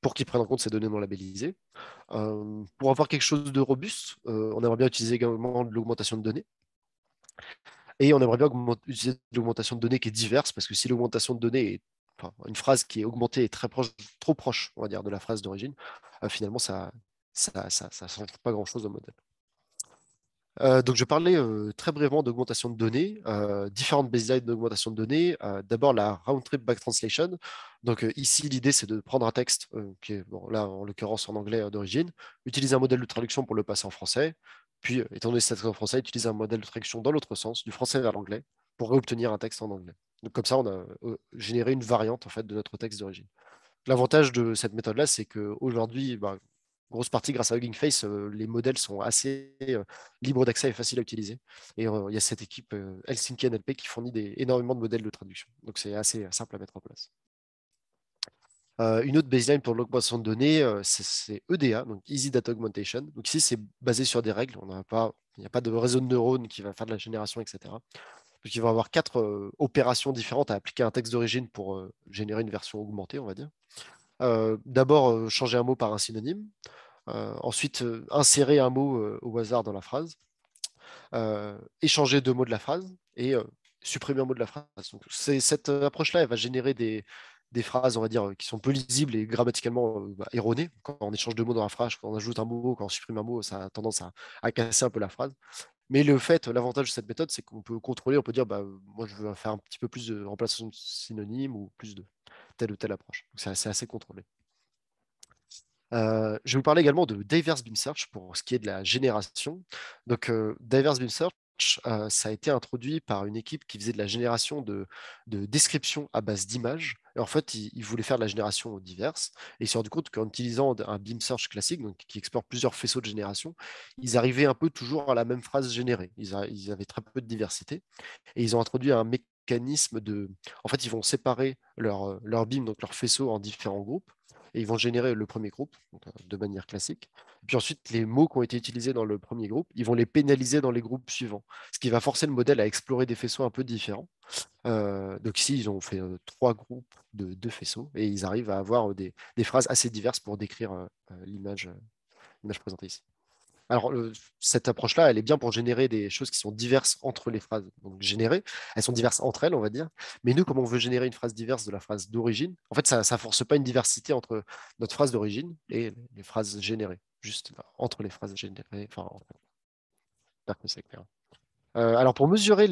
pour qu'ils prennent en compte ces données non labellisées. Euh, pour avoir quelque chose de robuste, on aimerait bien utiliser également de l'augmentation de données. Et on aimerait bien utiliser de l'augmentation de données qui est diverse, parce que si l'augmentation de données est une phrase qui est augmentée et très proche, trop proche, on va dire, de la phrase d'origine, euh, finalement, ça ça, ça, change pas grand-chose au modèle. Euh, donc, je parlais euh, très brièvement d'augmentation de données, différentes baselines d'augmentation de données. D'abord, la round-trip back translation. Donc, ici, l'idée, c'est de prendre un texte, qui est bon, là, en l'occurrence, en anglais d'origine, utiliser un modèle de traduction pour le passer en français, puis, étant donné que c'est en français, utiliser un modèle de traduction dans l'autre sens, du français vers l'anglais, pour réobtenir un texte en anglais. Donc comme ça, on a euh, généré une variante en fait de notre texte d'origine. L'avantage de cette méthode-là, c'est qu'aujourd'hui, bah, grosse partie grâce à Hugging Face, euh, les modèles sont assez euh, libres d'accès et faciles à utiliser. Et il y a cette équipe Helsinki NLP qui fournit énormément de modèles de traduction. Donc c'est assez simple à mettre en place. une autre baseline pour l'augmentation de données, c'est EDA, e donc Easy Data Augmentation. Donc ici, c'est basé sur des règles. On n'a pas, il n'y a pas de réseau de neurones qui va faire de la génération, etc qui va vont avoir quatre opérations différentes à appliquer à un texte d'origine pour générer une version augmentée, on va dire. D'abord, changer un mot par un synonyme. ensuite, insérer un mot au hasard dans la phrase. échanger deux mots de la phrase et supprimer un mot de la phrase. Donc, cette approche-là, elle va générer des, phrases, on va dire, qui sont peu lisibles et grammaticalement bah, erronées. Quand on échange deux mots dans la phrase, quand on ajoute un mot, quand on supprime un mot, ça a tendance à casser un peu la phrase. Mais le fait, l'avantage de cette méthode, c'est qu'on peut contrôler, on peut dire, bah, moi, je veux faire un petit peu plus de remplacement de ou plus de telle ou telle approche. c'est assez, contrôlé. Euh, je vais vous parler également de Diverse Beam Search pour ce qui est de la génération. Donc, euh, Diverse Beam Search, ça a été introduit par une équipe qui faisait de la génération de, descriptions à base d'images. Et en fait, ils, voulaient faire de la génération diverse. Et ils se sont rendu compte qu'en utilisant un Beam Search classique, qui explore plusieurs faisceaux de génération, ils arrivaient un peu toujours à la même phrase générée. Ils, avaient très peu de diversité. Et ils ont introduit un mécanisme de. En fait, ils vont séparer leur, leur donc leur faisceau, en différents groupes et ils vont générer le premier groupe euh, de manière classique. Puis ensuite, les mots qui ont été utilisés dans le premier groupe, ils vont les pénaliser dans les groupes suivants, ce qui va forcer le modèle à explorer des faisceaux un peu différents. Euh, donc ici, ils ont fait euh, trois groupes de deux faisceaux et ils arrivent à avoir des, phrases assez diverses pour décrire l'image présentée ici. Alors, cette approche-là, elle est bien pour générer des choses qui sont diverses entre les phrases. Donc, elles sont diverses entre elles, on va dire. Mais nous, comme on veut générer une phrase diverse de la phrase d'origine, en fait, ça ne force pas une diversité entre notre phrase d'origine et les phrases générées, juste entre les phrases générées. Euh, alors, pour mesurer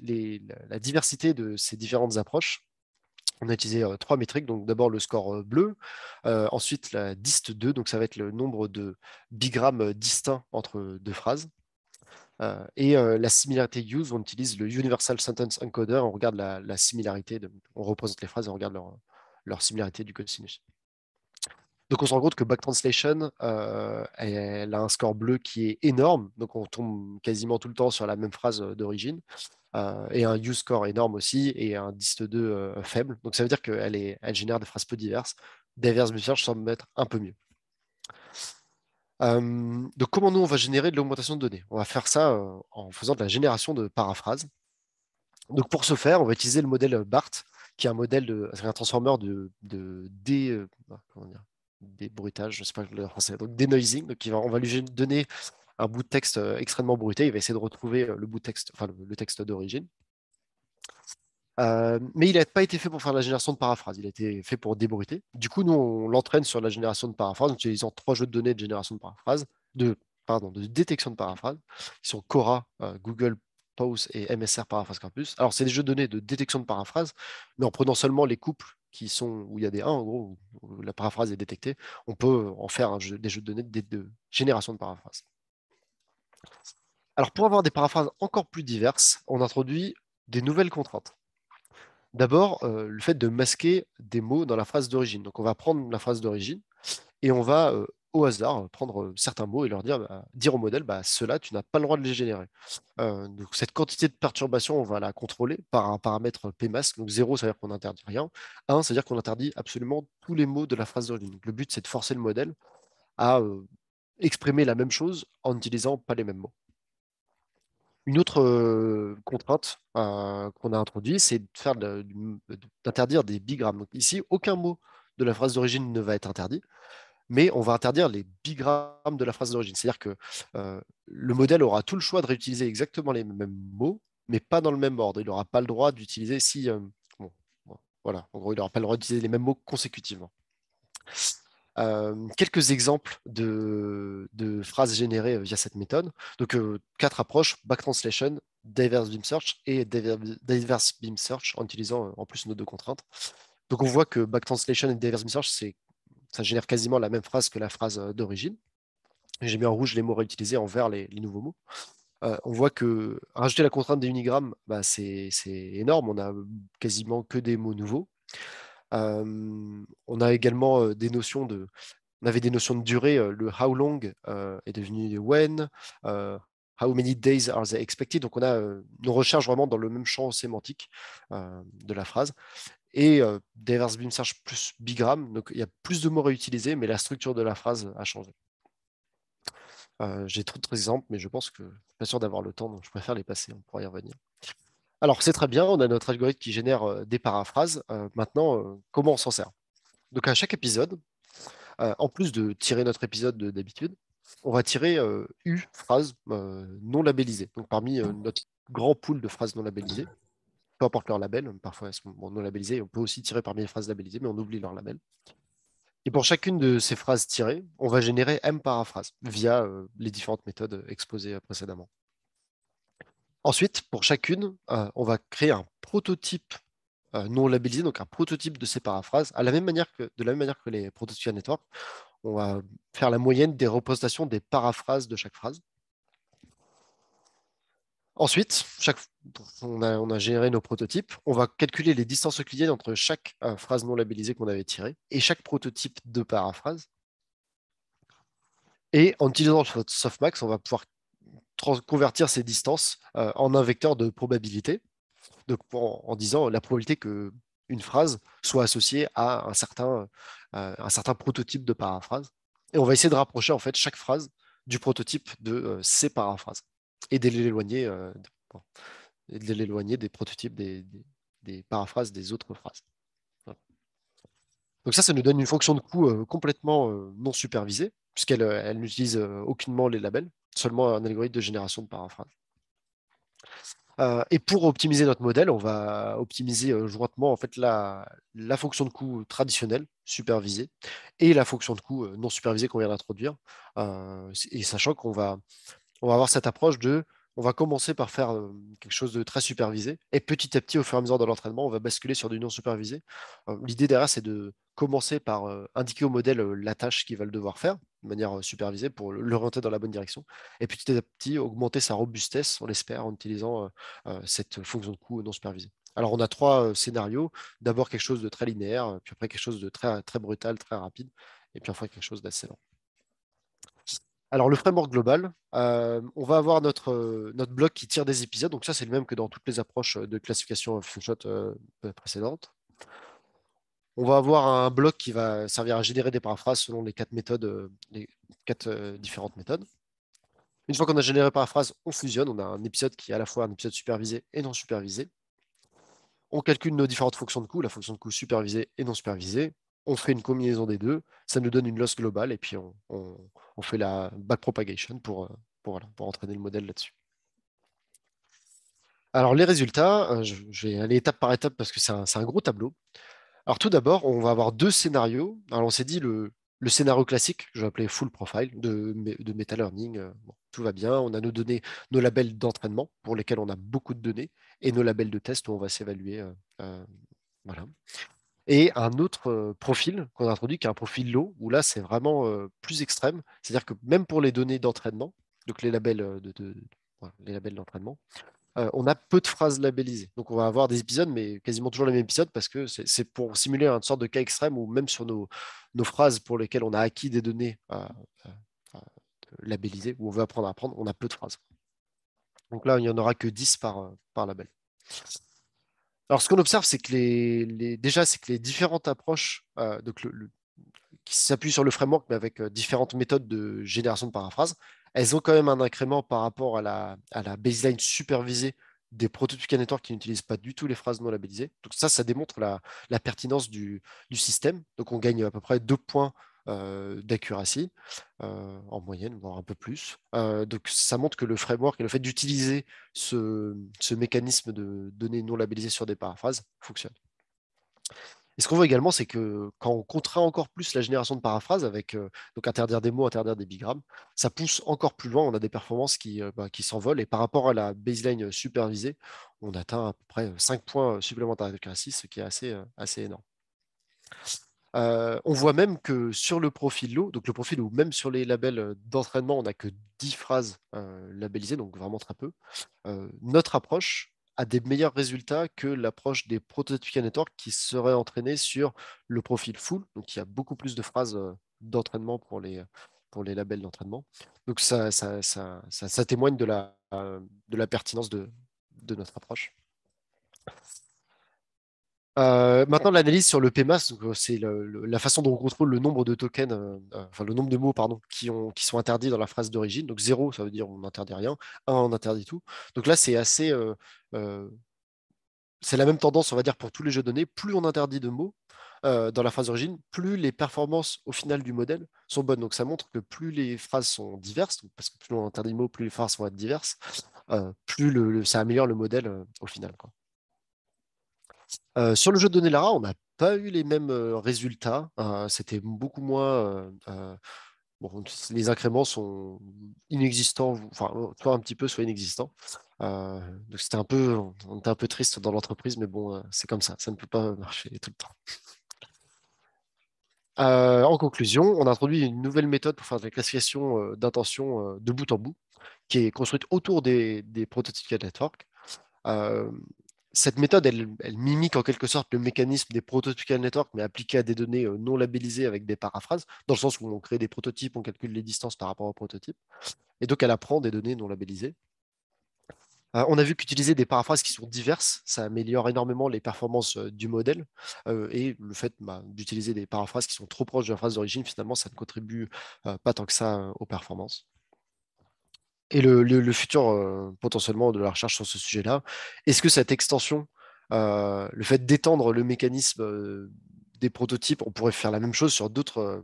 la diversité de ces différentes approches, on a utilisé trois métriques. Donc d'abord le score bleu, ensuite la dist 2, donc ça va être le nombre de bigrammes distincts entre deux phrases. et la similarité use, on utilise le Universal Sentence Encoder, on regarde la, similarité, on représente les phrases et on regarde leur, similarité du cosinus. Donc on se rend compte que Back Translation, euh, elle a un score bleu qui est énorme. Donc on tombe quasiment tout le temps sur la même phrase euh, d'origine. Euh, et un use score énorme aussi et un dist 2 faible. Donc ça veut dire qu'elle est, elle génère des phrases peu diverses. Diverses je semble mettre un peu mieux. donc comment nous on va générer de l'augmentation de données On va faire ça en faisant de la génération de paraphrases. Donc pour ce faire, on va utiliser le modèle BART, qui est un modèle de, un transformer de, de, comment dire, bruitages, je ne sais pas français, donc denoising. Donc, va, on va lui donner un bout de texte euh, extrêmement bruité. Il va essayer de retrouver euh, le bout de texte, enfin le, texte d'origine. Euh, mais il n'a pas été fait pour faire la génération de paraphrase, il a été fait pour débruiter. Du coup, nous, on l'entraîne sur la génération de paraphrase en utilisant trois jeux de données de génération de paraphrase, de, pardon, de détection de paraphrase, qui sont Cora, Google Pause et MSR Paraphrase Campus. Alors, c'est des jeux de données de détection de paraphrase, mais en prenant seulement les couples qui sont où il y a des 1 en gros, où la paraphrase est détectée, on peut en faire des jeux de données, des, de génération de paraphrases. Alors pour avoir des paraphrases encore plus diverses, on introduit des nouvelles contraintes. D'abord, euh, le fait de masquer des mots dans la phrase d'origine. Donc on va prendre la phrase d'origine et on va euh, au hasard, hein, prendre certains mots et leur dire, bah, dire au modèle, bah, ceux tu n'as pas le droit de les générer. donc cette quantité de perturbation, on va la contrôler par un paramètre PMAS. Donc 0, ça veut dire qu'on n'interdit rien. 1, ça veut dire qu'on interdit absolument tous les mots de la phrase d'origine. Le but, c'est de forcer le modèle à exprimer la même chose en n'utilisant pas les mêmes mots. Une autre contrainte qu'on a introduite, c'est d'interdire des bigrammes. Donc ici, aucun mot de la phrase d'origine ne va être interdit mais on va interdire les bigrammes de la phrase d'origine. C'est-à-dire que euh, le modèle aura tout le choix de réutiliser exactement les mêmes mots, mais pas dans le même ordre. Il n'aura pas le droit d'utiliser si. Euh, voilà, en gros, il n'aura pas le droit d'utiliser les mêmes mots consécutivement. Euh, quelques exemples de, phrases générées via cette méthode. Donc, quatre approches back translation, diverse beam search et diverse beam search en utilisant en plus nos deux contraintes. Donc, on voit que back translation et diverse beam search, c'est ça génère quasiment la même phrase que la phrase d'origine. J'ai mis en rouge les mots réutilisés, en vert les, nouveaux mots. on voit que rajouter la contrainte des unigrammes, bah, c'est énorme. On a quasiment que des mots nouveaux. on a également des notions de. On avait des notions de durée. Le how long est devenu when. how many days are they expected Donc on a une recherche vraiment dans le même champ sémantique de la phrase et euh, Diverse Beam Search plus Bigram. Donc il y a plus de mots réutilisés, mais la structure de la phrase a changé. Euh, j'ai trop d'autres exemples, mais je pense que je ne suis pas sûr d'avoir le temps, donc je préfère les passer. On pourra y revenir. Alors c'est très bien, on a notre algorithme qui génère euh, des paraphrases. maintenant, comment on s'en sert Donc à chaque épisode, en plus de tirer notre épisode d'habitude, on va tirer U phrase non labellisées, donc parmi notre grand pool de phrases non labellisées peu leur label, parfois elles non labellisées, on peut aussi tirer parmi les phrases labellisées, mais on oublie leur label. Et pour chacune de ces phrases tirées, on va générer M paraphrases via euh, les différentes méthodes exposées euh, précédemment. Ensuite, pour chacune, euh, on va créer un prototype non labellisé, donc un prototype de ces paraphrases, à la même manière que, de la même manière que les prototypes network. On va faire la moyenne des représentations des paraphrases de chaque phrase. Ensuite, chaque, on, a, généré nos prototypes. On va calculer les distances euclidiennes entre chaque euh, phrase non labellisée qu'on avait tirée et chaque prototype de paraphrase. Et en utilisant le softmax, on va pouvoir convertir ces distances euh, en un vecteur de probabilité. en, disant la probabilité qu'une phrase soit associée à euh, un certain, prototype de paraphrase. Et on va essayer de rapprocher en fait chaque phrase du prototype de ces paraphrases et de l'éloigner euh, de, des prototypes, des, paraphrases, des autres phrases. Donc ça, ça nous donne une fonction de coût euh, complètement euh, non supervisée, puisqu'elle elle n'utilise aucunement les labels, seulement un algorithme de génération de paraphrases. et pour optimiser notre modèle, on va optimiser jointement en fait, la, la fonction de coût traditionnelle, supervisée, et la fonction de coût non supervisée qu'on vient d'introduire, et sachant qu'on va on va avoir cette approche de on va commencer par faire euh, quelque chose de très supervisé et petit à petit, au fur et à mesure de l'entraînement, on va basculer sur du non supervisé. Euh, l'idée derrière, c'est de commencer par euh, indiquer au modèle la tâche qu'il va le devoir faire de manière supervisée pour l'orienter dans la bonne direction et petit à petit augmenter sa robustesse, on l'espère, en utilisant cette fonction de coût non supervisée. Alors, on a trois scénarios. D'abord, quelque chose de très linéaire, puis après, quelque chose de très, très brutal, très rapide, et puis enfin, quelque chose d'assez lent. Alors, le framework global, euh, on va avoir notre, euh, notre bloc qui tire des épisodes. Donc, ça, c'est le même que dans toutes les approches euh, de classification Funshot précédentes. On va avoir un bloc qui va servir à générer des paraphrases selon les quatre méthodes, les quatre différentes méthodes. Une fois qu'on a généré paraphrases, on fusionne. On a un épisode qui est à la fois un épisode supervisé et non supervisé. On calcule nos différentes fonctions de coût, la fonction de coût supervisée et non supervisée on fait une combinaison des deux, ça nous donne une loss globale et puis on, fait la backpropagation pour, euh, pour, entraîner le modèle là-dessus. Alors les résultats, euh, je, vais aller étape par étape parce que c'est un, gros tableau. Alors tout d'abord, on va avoir deux scénarios. Alors on s'est dit le, scénario classique, je vais appeler full profile de, meta learning. Euh, tout va bien, on a nos données, nos labels d'entraînement pour lesquels on a beaucoup de données et nos labels de test où on va s'évaluer. voilà et un autre profil qu'on a introduit qui est un profil low, où là c'est vraiment plus extrême, c'est-à-dire que même pour les données d'entraînement, donc les labels les labels d'entraînement, on a peu de phrases labellisées. Donc on va avoir des épisodes, mais quasiment toujours les mêmes épisodes, parce que c'est pour simuler une sorte de cas extrême où même sur nos, phrases pour lesquelles on a acquis des données euh, euh, euh, labellisées, où on veut apprendre à apprendre, on a peu de phrases. Donc là, il n'y en aura que 10 par, par label. Alors, ce qu'on observe, c'est que les, déjà, c'est que les différentes approches euh, donc qui s'appuient sur le framework, mais avec euh, différentes méthodes de génération de paraphrases, elles ont quand même un incrément par rapport à la, la baseline supervisée des prototypes network qui n'utilisent pas du tout les phrases non labellisées. Donc ça, ça démontre la, pertinence du, du, système. Donc on gagne à peu près deux points euh, d'accuracy euh, en moyenne, voire un peu plus. Euh, donc ça montre que le framework et le fait d'utiliser ce, mécanisme de données non labellisées sur des paraphrases fonctionne. Et ce qu'on voit également, c'est que quand on contraint encore plus la génération de paraphrases avec donc interdire des mots, interdire des bigrammes, ça pousse encore plus loin. On a des performances qui, bah, s'envolent. Et par rapport à la baseline supervisée, on atteint à peu près 5 points supplémentaires d'accuracy ce qui est assez, assez énorme on voit même que sur le profil low, donc le profil ou même sur les labels d'entraînement, on n'a que 10 phrases labellisées, donc vraiment très peu. notre approche a des meilleurs résultats que l'approche des prototypes network qui seraient entraînés sur le profil full. Donc il y a beaucoup plus de phrases d'entraînement pour les, pour les labels d'entraînement. Donc ça, ça, témoigne de la, de la pertinence de, de notre approche. Euh, maintenant, l'analyse sur le PMAS, euh, c'est la façon dont on contrôle le nombre de tokens, euh, enfin le nombre de mots, pardon, qui, sont interdits dans la phrase d'origine. Donc 0, ça veut dire on n'interdit rien. 1, on interdit tout. Donc là, c'est assez. c'est la même tendance, on va dire, pour tous les jeux donnés. Plus on interdit de mots dans la phrase d'origine, plus les performances au final du modèle sont bonnes. Donc ça montre que plus les phrases sont diverses, parce que plus on interdit de mots, plus les phrases vont être diverses, plus ça améliore le modèle au final. Euh, sur le jeu de Lara on n'a pas eu les mêmes euh, résultats. Hein. C'était beaucoup moins. Euh, les incréments sont inexistants, soit un petit peu, soit inexistants. donc c'était un peu, on était un peu triste dans l'entreprise, mais bon, c'est comme ça, ça ne peut pas marcher tout le temps. en conclusion, on a introduit une nouvelle méthode pour faire de la classification d'intention de bout en bout, qui est construite autour des, des prototypes de network cette méthode, elle, mimique en quelque sorte le mécanisme des prototypical networks, mais appliqué à des données euh, non labellisées avec des paraphrases, dans le sens où on crée des prototypes, on calcule les distances par rapport aux prototypes. Et donc, elle apprend des données non labellisées. Euh, on a vu qu'utiliser des paraphrases qui sont diverses, ça améliore énormément les performances euh, du modèle. et le fait bah, d'utiliser des paraphrases qui sont trop proches de la phrase d'origine, finalement, ça ne contribue pas tant que ça aux performances et le, futur euh, potentiellement de la recherche sur ce sujet-là. Est-ce que cette extension, euh, le fait d'étendre le mécanisme euh, des prototypes, on pourrait faire la même chose sur d'autres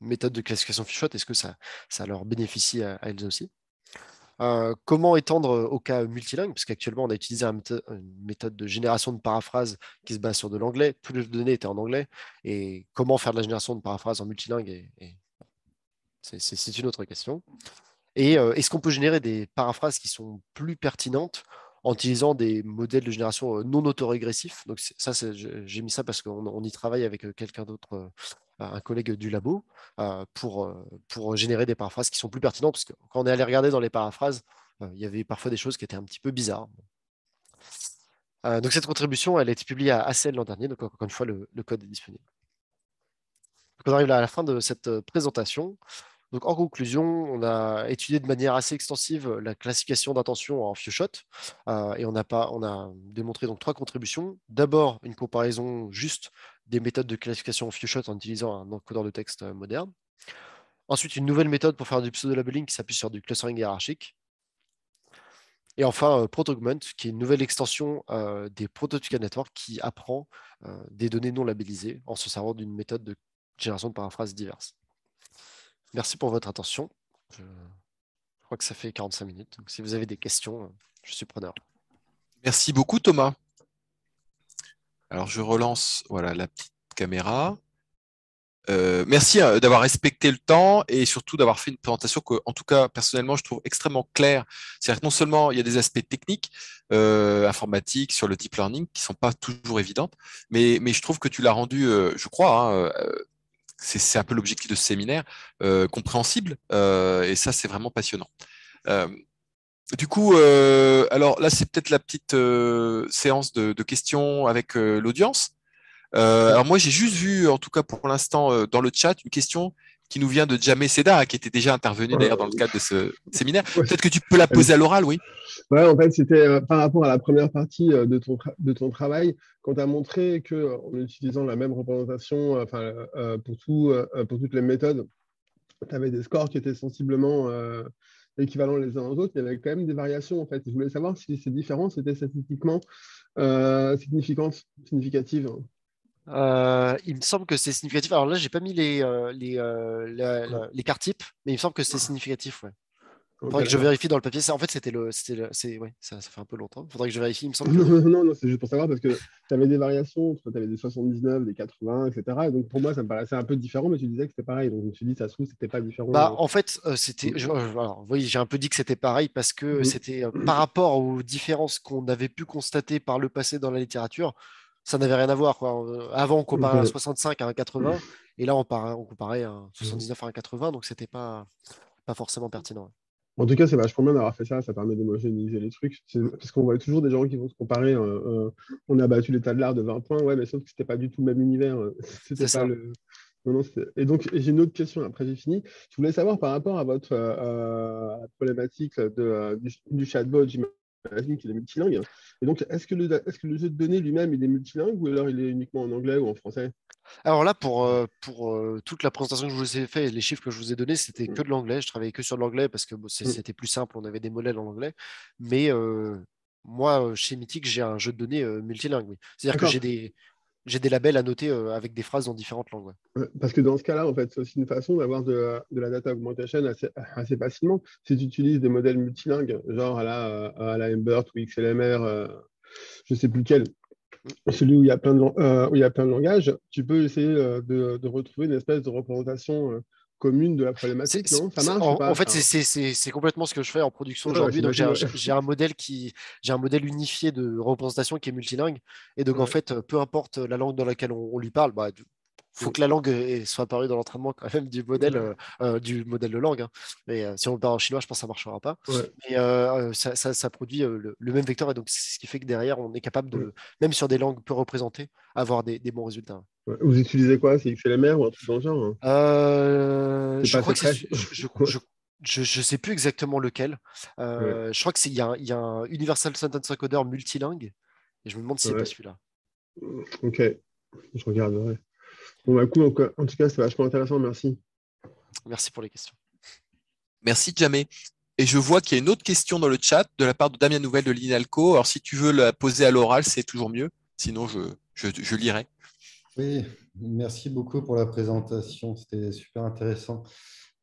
méthodes de classification fichotte Est-ce que ça, ça leur bénéficie à, elles aussi comment étendre au cas multilingue, parce qu'actuellement on a utilisé une méthode de génération de paraphrases qui se base sur de l'anglais, toutes les données étaient en anglais, et comment faire de la génération de paraphrases en multilingue, c'est une autre question. Et euh, est-ce qu'on peut générer des paraphrases qui sont plus pertinentes en utilisant des modèles de génération euh, non autorégressifs Donc ça, j'ai mis ça parce qu'on y travaille avec euh, quelqu'un d'autre, un collègue du labo, pour, pour générer des paraphrases qui sont plus pertinentes, parce que quand on est allé regarder dans les paraphrases, il y avait parfois des choses qui étaient un petit peu bizarres. donc cette contribution, elle a été publiée à ACL l'an dernier, donc encore une fois, le, code est disponible. on arrive à la fin de cette présentation en conclusion, on a étudié de manière assez extensive la classification d'intention en FioShot et on a, pas, on a démontré donc trois contributions. D'abord, une comparaison juste des méthodes de classification en shot en utilisant un encodeur de texte moderne. Ensuite, une nouvelle méthode pour faire du pseudo-labeling qui s'appuie sur du clustering hiérarchique. Et enfin, Protogment, qui est une nouvelle extension des prototypes Network qui apprend des données non labellisées en se servant d'une méthode de génération de paraphrases diverses. Merci pour votre attention. Je... crois que ça fait 45 minutes. Donc, si vous avez des questions, je suis preneur. Merci beaucoup, Thomas. Alors, je relance voilà, la petite caméra. Euh, merci euh, d'avoir respecté le temps et surtout d'avoir fait une présentation que, en tout cas, personnellement, je trouve extrêmement claire. C'est-à-dire que non seulement il y a des aspects techniques, euh, informatiques, sur le deep learning, qui ne sont pas toujours évidents, mais, je trouve que tu l'as rendu, je crois, hein, c'est un peu l'objectif de ce séminaire, euh, compréhensible. Euh, et ça, c'est vraiment passionnant. Euh, du coup, alors là, c'est peut-être la petite séance de, de, questions avec l'audience. alors moi, j'ai juste vu, en tout cas pour l'instant, dans le chat, une question qui nous vient de Jamé Seda, qui était déjà intervenu d'ailleurs dans le cadre de ce séminaire. Peut-être que tu peux la poser à l'oral, oui. Oui, en fait, c'était euh, par rapport à la première partie euh, de, ton de ton travail, quand tu as montré qu'en utilisant la même représentation euh, pour, pour toutes les méthodes, tu avais des scores qui étaient sensiblement équivalents les uns aux autres, il y avait quand même des variations en fait. Je voulais savoir si ces différences étaient statistiquement significantes, significatives. Euh, il me semble que c'est significatif. Alors là, j'ai pas mis les, euh, les, euh, les cartes types, mais il me semble que c'est significatif. Il Faudrait que je vérifie dans le papier. En fait, c'était le, ça, ça, fait un peu longtemps. Faudrait que je vérifie. Il me semble. non, non, c'est juste pour savoir parce que tu avais des variations. Tu avais des 79, des 80, etc. donc pour moi, ça me paraissait un peu différent, mais tu disais que c'était pareil. Donc je me suis dit, ça se trouve, c'était pas différent. Bah, en fait, c'était. j'ai un peu dit que c'était pareil parce que mm-hmm. c'était par rapport aux différences qu'on avait pu constater par le passé dans la littérature ça n'avait rien à voir. Avant, on comparait un 65 à un 80, et là, on, part, on comparait un 79 à un 80, donc c'était pas, pas forcément pertinent. En tout cas, c'est vachement bien d'avoir fait ça, ça permet d'homogénéiser les trucs. Parce qu'on voit toujours des gens qui vont se comparer. Euh, euh, on a battu l'état de l'art de 20 points, ouais, mais sauf que ce n'était pas du tout le même univers. Euh, c'était ça. et donc, j'ai une autre question après, j'ai fini. Je voulais savoir par rapport à votre problématique de, du, chatbot, j'imagine est multilingue. Et donc, est-ce que, le, jeu de données lui-même il est multilingue ou alors il est uniquement en anglais ou en français Alors là, pour, euh, euh, toute la présentation que je vous ai faite et les chiffres que je vous ai donnés, c'était mm. que de l'anglais. Je travaillais que sur l'anglais parce que mm. c'était plus simple, on avait des modèles en anglais. Mais euh, moi, chez Mythic, j'ai un jeu de données multilingue. C'est-à-dire que j'ai des, j'ai des labels à noter euh, avec des phrases dans différentes langues. Euh, parce que dans ce cas-là, en fait, c'est aussi une façon d'avoir de, la data augmentation assez, facilement. Si tu utilises des modèles multilingues, genre à la, euh, à la ou XLMR, je ne sais plus lequel, mm. celui où il y a plein de, il y plein de langages, tu peux essayer de retrouver une espèce de représentation commune de la problématique, non en, fait, c'est complètement ce que je fais en production aujourd'hui. j'ai un modèle qui, j'ai un modèle unifié de représentation qui est multilingue, et donc en fait, peu importe la langue dans laquelle on, lui parle, bah, faut que la langue euh, soit apparue dans l'entraînement quand même du modèle, euh, euh, du modèle de langue. Hein. Mais si on parle en chinois, je pense que ça ne marchera pas. Mais ça, produit le, même vecteur et donc c'est ce qui fait que derrière, on est capable de, même sur des langues peu représentées, avoir des, bons résultats. Vous utilisez quoi C'est XLMR ou un truc dans le genre hein? je, ne sais plus exactement lequel. Je crois que c'est il y, y, a un Universal Sentence Encoder multilingue et je me demande si c'est pas celui-là. Mmh, ok, je regarderai. Bon, bah, coup, en tout cas, c'est vachement intéressant. Merci. Merci pour les questions. Merci, Jamais. Et je vois qu'il y a une autre question dans le chat de la part de Damien Nouvelle de l'INALCO. Alors, si tu veux la poser à l'oral, c'est toujours mieux. Sinon, je, lirai. Oui, merci beaucoup pour la présentation. C'était super intéressant.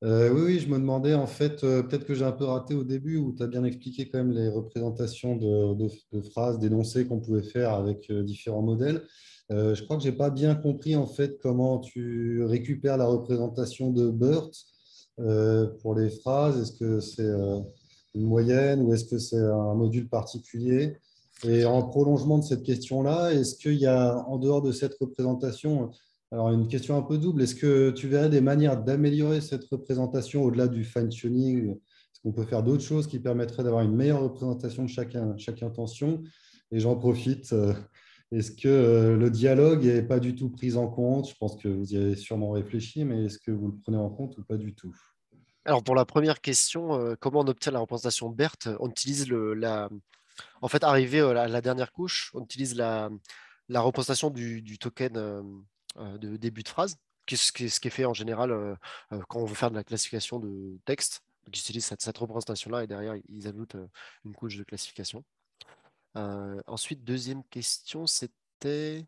Euh, oui, oui, je me demandais en fait, euh, peut-être que j'ai un peu raté au début où tu as bien expliqué quand même les représentations de, phrases, d'énoncés qu'on pouvait faire avec euh, différents modèles. je crois que j'ai pas bien compris en fait comment tu récupères la représentation de BERT pour les phrases. Est-ce que c'est une moyenne ou est-ce que c'est un module particulier Et en prolongement de cette question-là, est-ce qu'il y a en dehors de cette représentation alors, une question un peu double. Est-ce que tu verrais des manières d'améliorer cette représentation au-delà du fine-tuning Est-ce qu'on peut faire d'autres choses qui permettraient d'avoir une meilleure représentation de chacun, chaque intention Et j'en profite. Euh, est-ce que euh, le dialogue n'est pas du tout pris en compte Je pense que vous y avez sûrement réfléchi, mais est-ce que vous le prenez en compte ou pas du tout Alors, pour la première question, euh, comment on obtient la représentation BERT On utilise le, la. En fait, arrivé à la dernière couche, on utilise la, représentation du, du token euh, de début de phrase, ce qui, est fait en général euh, euh, quand on veut faire de la classification de texte. Ils utilisent cette, représentation-là et derrière, ils ajoutent une couche de classification. ensuite, deuxième question, c'était.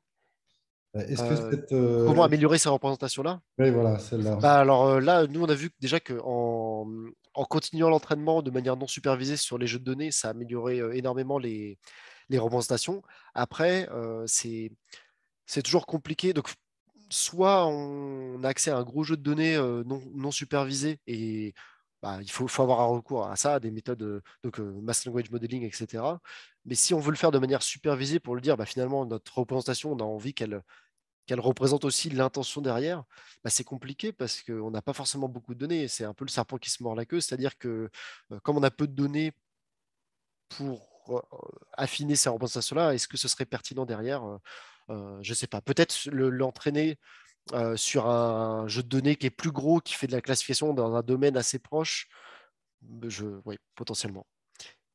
Comment améliorer ces représentations-là Oui, voilà, celle-là. Bah, alors là, nous, on a vu déjà qu'en en, continuant l'entraînement de manière non supervisée sur les jeux de données, ça a amélioré énormément les, les représentations. Après, c'est toujours compliqué. Donc, soit on a accès à un gros jeu de données euh, non, non supervisé et bah, il faut, avoir un recours à ça, à des méthodes, euh, donc euh, mass language modeling, etc. Mais si on veut le faire de manière supervisée pour le dire, bah, finalement, notre représentation, on a envie qu'elle représente aussi l'intention derrière, bah, c'est compliqué parce qu'on n'a pas forcément beaucoup de données. C'est un peu le serpent qui se mord la queue, c'est-à-dire que comme on a peu de données pour affiner ces représentations-là, est-ce que ce serait pertinent derrière euh, je ne sais pas, peut-être l'entraîner euh, sur un jeu de données qui est plus gros, qui fait de la classification dans un domaine assez proche. Bah, je, oui, potentiellement.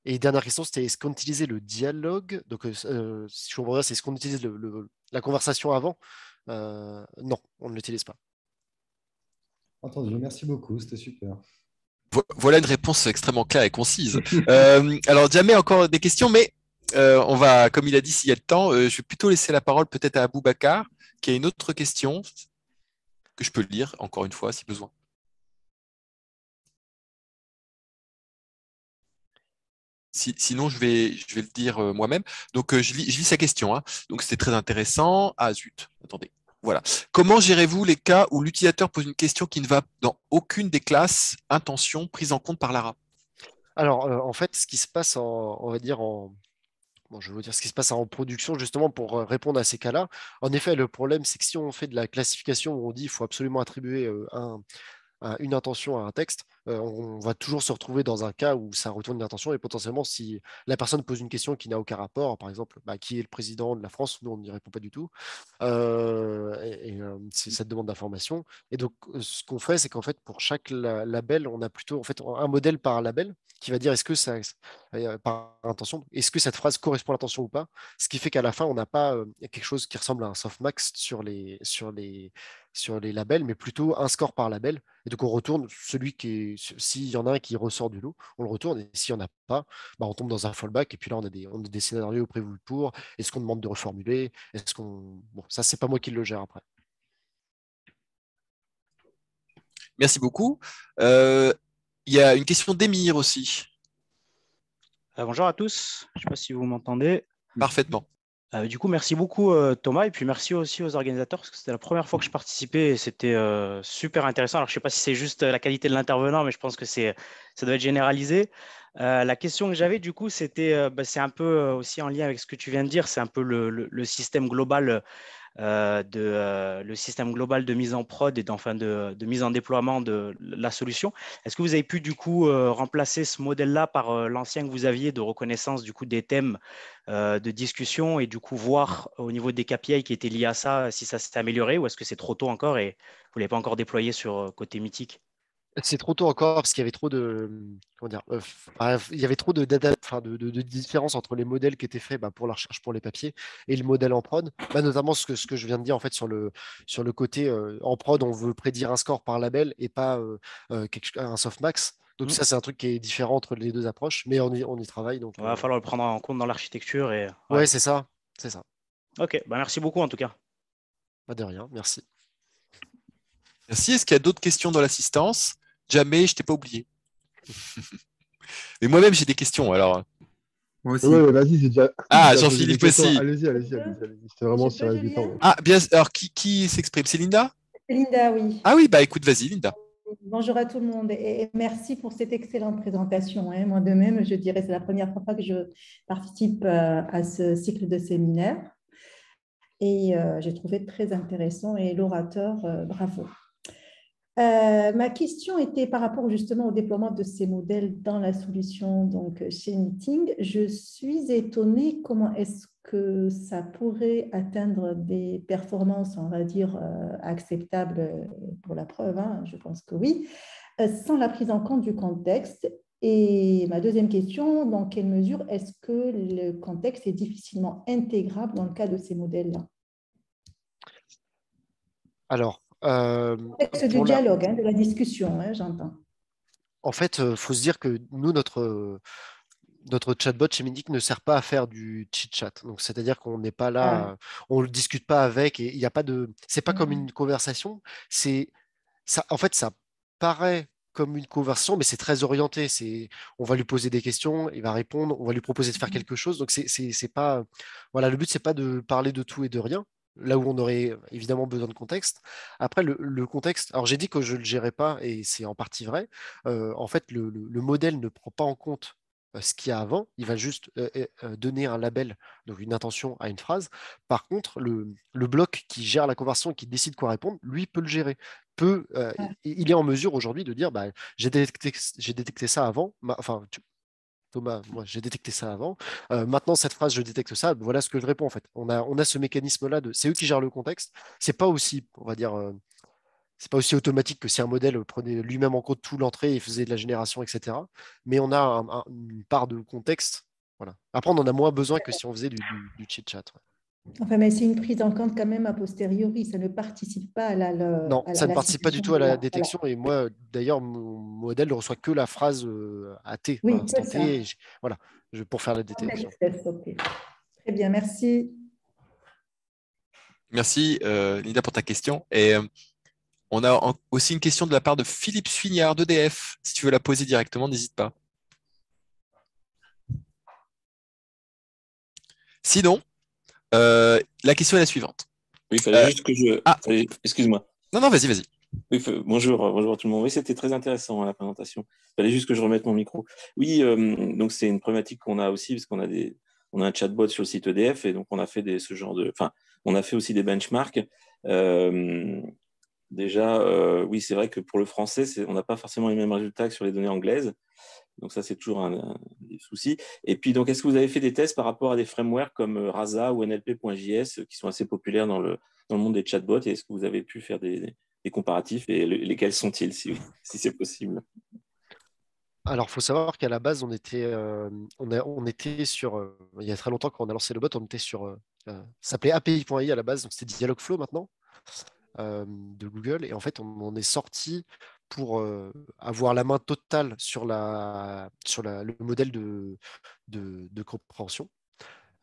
Et dernière question, c'était est-ce qu'on utilisait le dialogue Donc, euh, si on comprends bien, c'est est-ce qu'on utilise le, la conversation avant Non, on ne l'utilise pas. Entendu, merci beaucoup, c'était super. Voilà une réponse extrêmement claire et concise. alors, jamais encore des questions, mais euh, on va, comme il a dit, s'il y a le temps, euh, je vais plutôt laisser la parole peut-être à Aboubacar, qui a une autre question que je peux lire encore une fois si besoin. sinon, je vais, je vais le dire euh, moi-même. Donc, je lis, sa question. Hein. Donc, c'était très intéressant. Ah, zut, attendez. Voilà. Comment gérez-vous les cas où l'utilisateur pose une question qui ne va dans aucune des classes intentions prise en compte par l'ARA Alors, en fait, ce qui se passe, on va dire, en, bon, je veux dire ce qui se passe en production justement pour répondre à ces cas-là. En effet, le problème, c'est que si on fait de la classification où on dit qu'il faut absolument attribuer une intention à un texte, on va toujours se retrouver dans un cas où ça retourne l'attention et potentiellement, si la personne pose une question qui n'a aucun rapport, par exemple, bah, qui est le président de la France, nous, on n'y répond pas du tout, et, demande d'information. Et donc, ce qu'on fait, c'est qu'en fait, pour chaque label, on a plutôt en fait, un modèle par label qui va dire est-ce que ça, euh, par intention, est-ce que cette phrase correspond à l'intention ou pas, ce qui fait qu'à la fin, on n'a pas quelque chose qui ressemble à un softmax sur les, sur les, sur les labels, mais plutôt un score par label. Et donc on retourne celui qui est, s'il y en a un qui ressort du lot, on le retourne. Et s'il n'y en a pas, bah, on tombe dans un fallback. Et puis là, on a des, on des scénarios prévus pour. Est-ce qu'on demande de reformuler Est-ce qu'on. Bon, ça, c'est pas moi qui le gère après. Merci beaucoup. Euh, il y a une question d'Emir aussi. Euh, bonjour à tous. Je ne sais pas si vous m'entendez. Parfaitement. Euh, du coup, merci beaucoup euh, Thomas et puis merci aussi aux organisateurs parce que c'était la première fois que je participais et c'était euh, super intéressant. Alors, je ne sais pas si c'est juste la qualité de l'intervenant, mais je pense que c'est, ça doit être généralisé. la question que j'avais du coup, c'était, bah, c'est un peu aussi en lien avec ce que tu viens de dire, c'est un peu le, le système global euh, de euh, le système global de mise en prod et enfin de, mise en déploiement de la solution. Est-ce que vous avez pu du coup euh, remplacer ce modèle-là par l'ancien que vous aviez de reconnaissance du coup des thèmes de discussion et du coup voir au niveau des KPI qui étaient liés à ça si ça s'est amélioré ou est-ce que c'est trop tôt encore et vous ne l'avez pas encore déployé sur côté mythique c'est trop tôt encore parce qu'il y avait trop de comment dire, euh, il y avait trop de, entre les modèles qui étaient faits bah, pour la recherche pour les papiers et le modèle en prod. Bah, notamment ce que, je viens de dire en fait sur le sur le côté euh, en prod, on veut prédire un score par label et pas euh, un softmax. Donc mmh. ça c'est un truc qui est différent entre les deux approches, mais on y, travaille. Donc il va falloir le prendre en compte dans l'architecture et. Ouais, c'est ça, c'est ça. Ok, bah, merci beaucoup en tout cas. Pas de rien, merci. Merci. Est-ce qu'il y a d'autres questions dans l'assistance jamais, je t'ai pas oublié. Mais moi-même, j'ai des questions, alors. Moi aussi. vas-y, c'est déjà. Ah, Jean-Philippe aussi. Allez-y, allez-y, allez vraiment sur hein. Ah, bien, alors qui, qui s'exprime C'est Linda Linda, oui. Ah oui, bah écoute, vas-y, Linda. Bonjour à tout le monde et merci pour cette excellente présentation. Hein. Moi de même, je dirais c'est la première fois que je participe euh, à ce cycle de séminaire et euh, j'ai trouvé très intéressant et l'orateur, euh, bravo. Euh, ma question était par rapport justement au déploiement de ces modèles dans la solution donc chez Meeting. Je suis étonnée comment est-ce que ça pourrait atteindre des performances, on va dire, euh, acceptables pour la preuve, hein, je pense que oui, euh, sans la prise en compte du contexte. Et ma deuxième question, dans quelle mesure est-ce que le contexte est difficilement intégrable dans le cas de ces modèles-là Alors, euh, du dialogue, hein, de la discussion, hein, j'entends. En fait, il euh, faut se dire que nous, notre, notre chatbot chez Mindic ne sert pas à faire du chit-chat. c'est-à-dire qu'on n'est pas là, ah. on ne discute pas avec et il n'y a pas de. C'est pas comme mm. une conversation. ça. En fait, ça paraît comme une conversation, mais c'est très orienté. on va lui poser des questions, il va répondre, on va lui proposer de faire mm. quelque chose. Donc c'est, pas, voilà, le but n'est pas de parler de tout et de rien, là où on aurait euh, évidemment besoin de contexte. Après, le, contexte, alors j'ai dit que je ne le gérais pas, et c'est en partie vrai. Euh, en fait, le, modèle ne prend pas en compte euh, ce qu'il y a avant, il va juste donner un label, donc une intention à une phrase. Par contre, le, bloc qui gère la conversion, qui décide quoi répondre, lui peut le gérer. Peut, Il est en mesure aujourd'hui de dire bah, j'ai détecté, ça avant, Thomas, moi j'ai détecté ça avant. Euh, maintenant, cette phrase, je détecte ça. Voilà ce que je réponds en fait. On a, on a ce mécanisme-là de c'est eux qui gèrent le contexte. C'est pas aussi, on va dire, euh, c'est pas aussi automatique que si un modèle prenait lui-même en compte tout l'entrée et faisait de la génération, etc. Mais on a une part de contexte. Voilà. Après, on en a moins besoin que si on faisait du, du, chit-chat. Enfin, mais c'est une prise en compte quand même a posteriori, ça ne participe pas à la. non, ça ne participe pas du tout à la détection. Et moi, d'ailleurs, mon modèle ne reçoit que la phrase AT, euh, oui, voilà, pour faire la ah, détection. Très bien, merci. Merci, euh, Linda, pour ta question. Et euh, on a aussi une question de la part de Philippe Suignard d'EDF. Si tu veux la poser directement, n'hésite pas. Sinon, euh, la question est la suivante. Oui, il fallait euh, juste que je. Ah. Excuse-moi. Non, non, vas-y, vas-y. Oui, bonjour, euh, bonjour tout le monde. Oui, c'était très intéressant hein, la présentation. Il fallait juste que je remette mon micro. Oui, donc c'est une problématique qu'on a aussi parce qu'on a des, on a un chatbot sur le site EDF et donc on a fait des, ce genre de, enfin, on a fait aussi des benchmarks. Euh, Déjà, euh, oui, c'est vrai que pour le français, on n'a pas forcément les mêmes résultats que sur les données anglaises. Donc ça, c'est toujours un, souci. Et puis, donc, est-ce que vous avez fait des tests par rapport à des frameworks comme euh, Rasa ou NLP.js euh, qui sont assez populaires dans le, monde des chatbots Et est-ce que vous avez pu faire des, comparatifs et lesquels sont-ils, si, c'est possible alors, il faut savoir qu'à la base, on était, on, était sur, il y a très longtemps quand on a lancé le bot, on était sur, ça s'appelait API.ai à la base, donc c'était Dialogflow maintenant de Google. Et en fait, on en est sorti pour avoir la main totale sur, la, sur le modèle de, de, compréhension.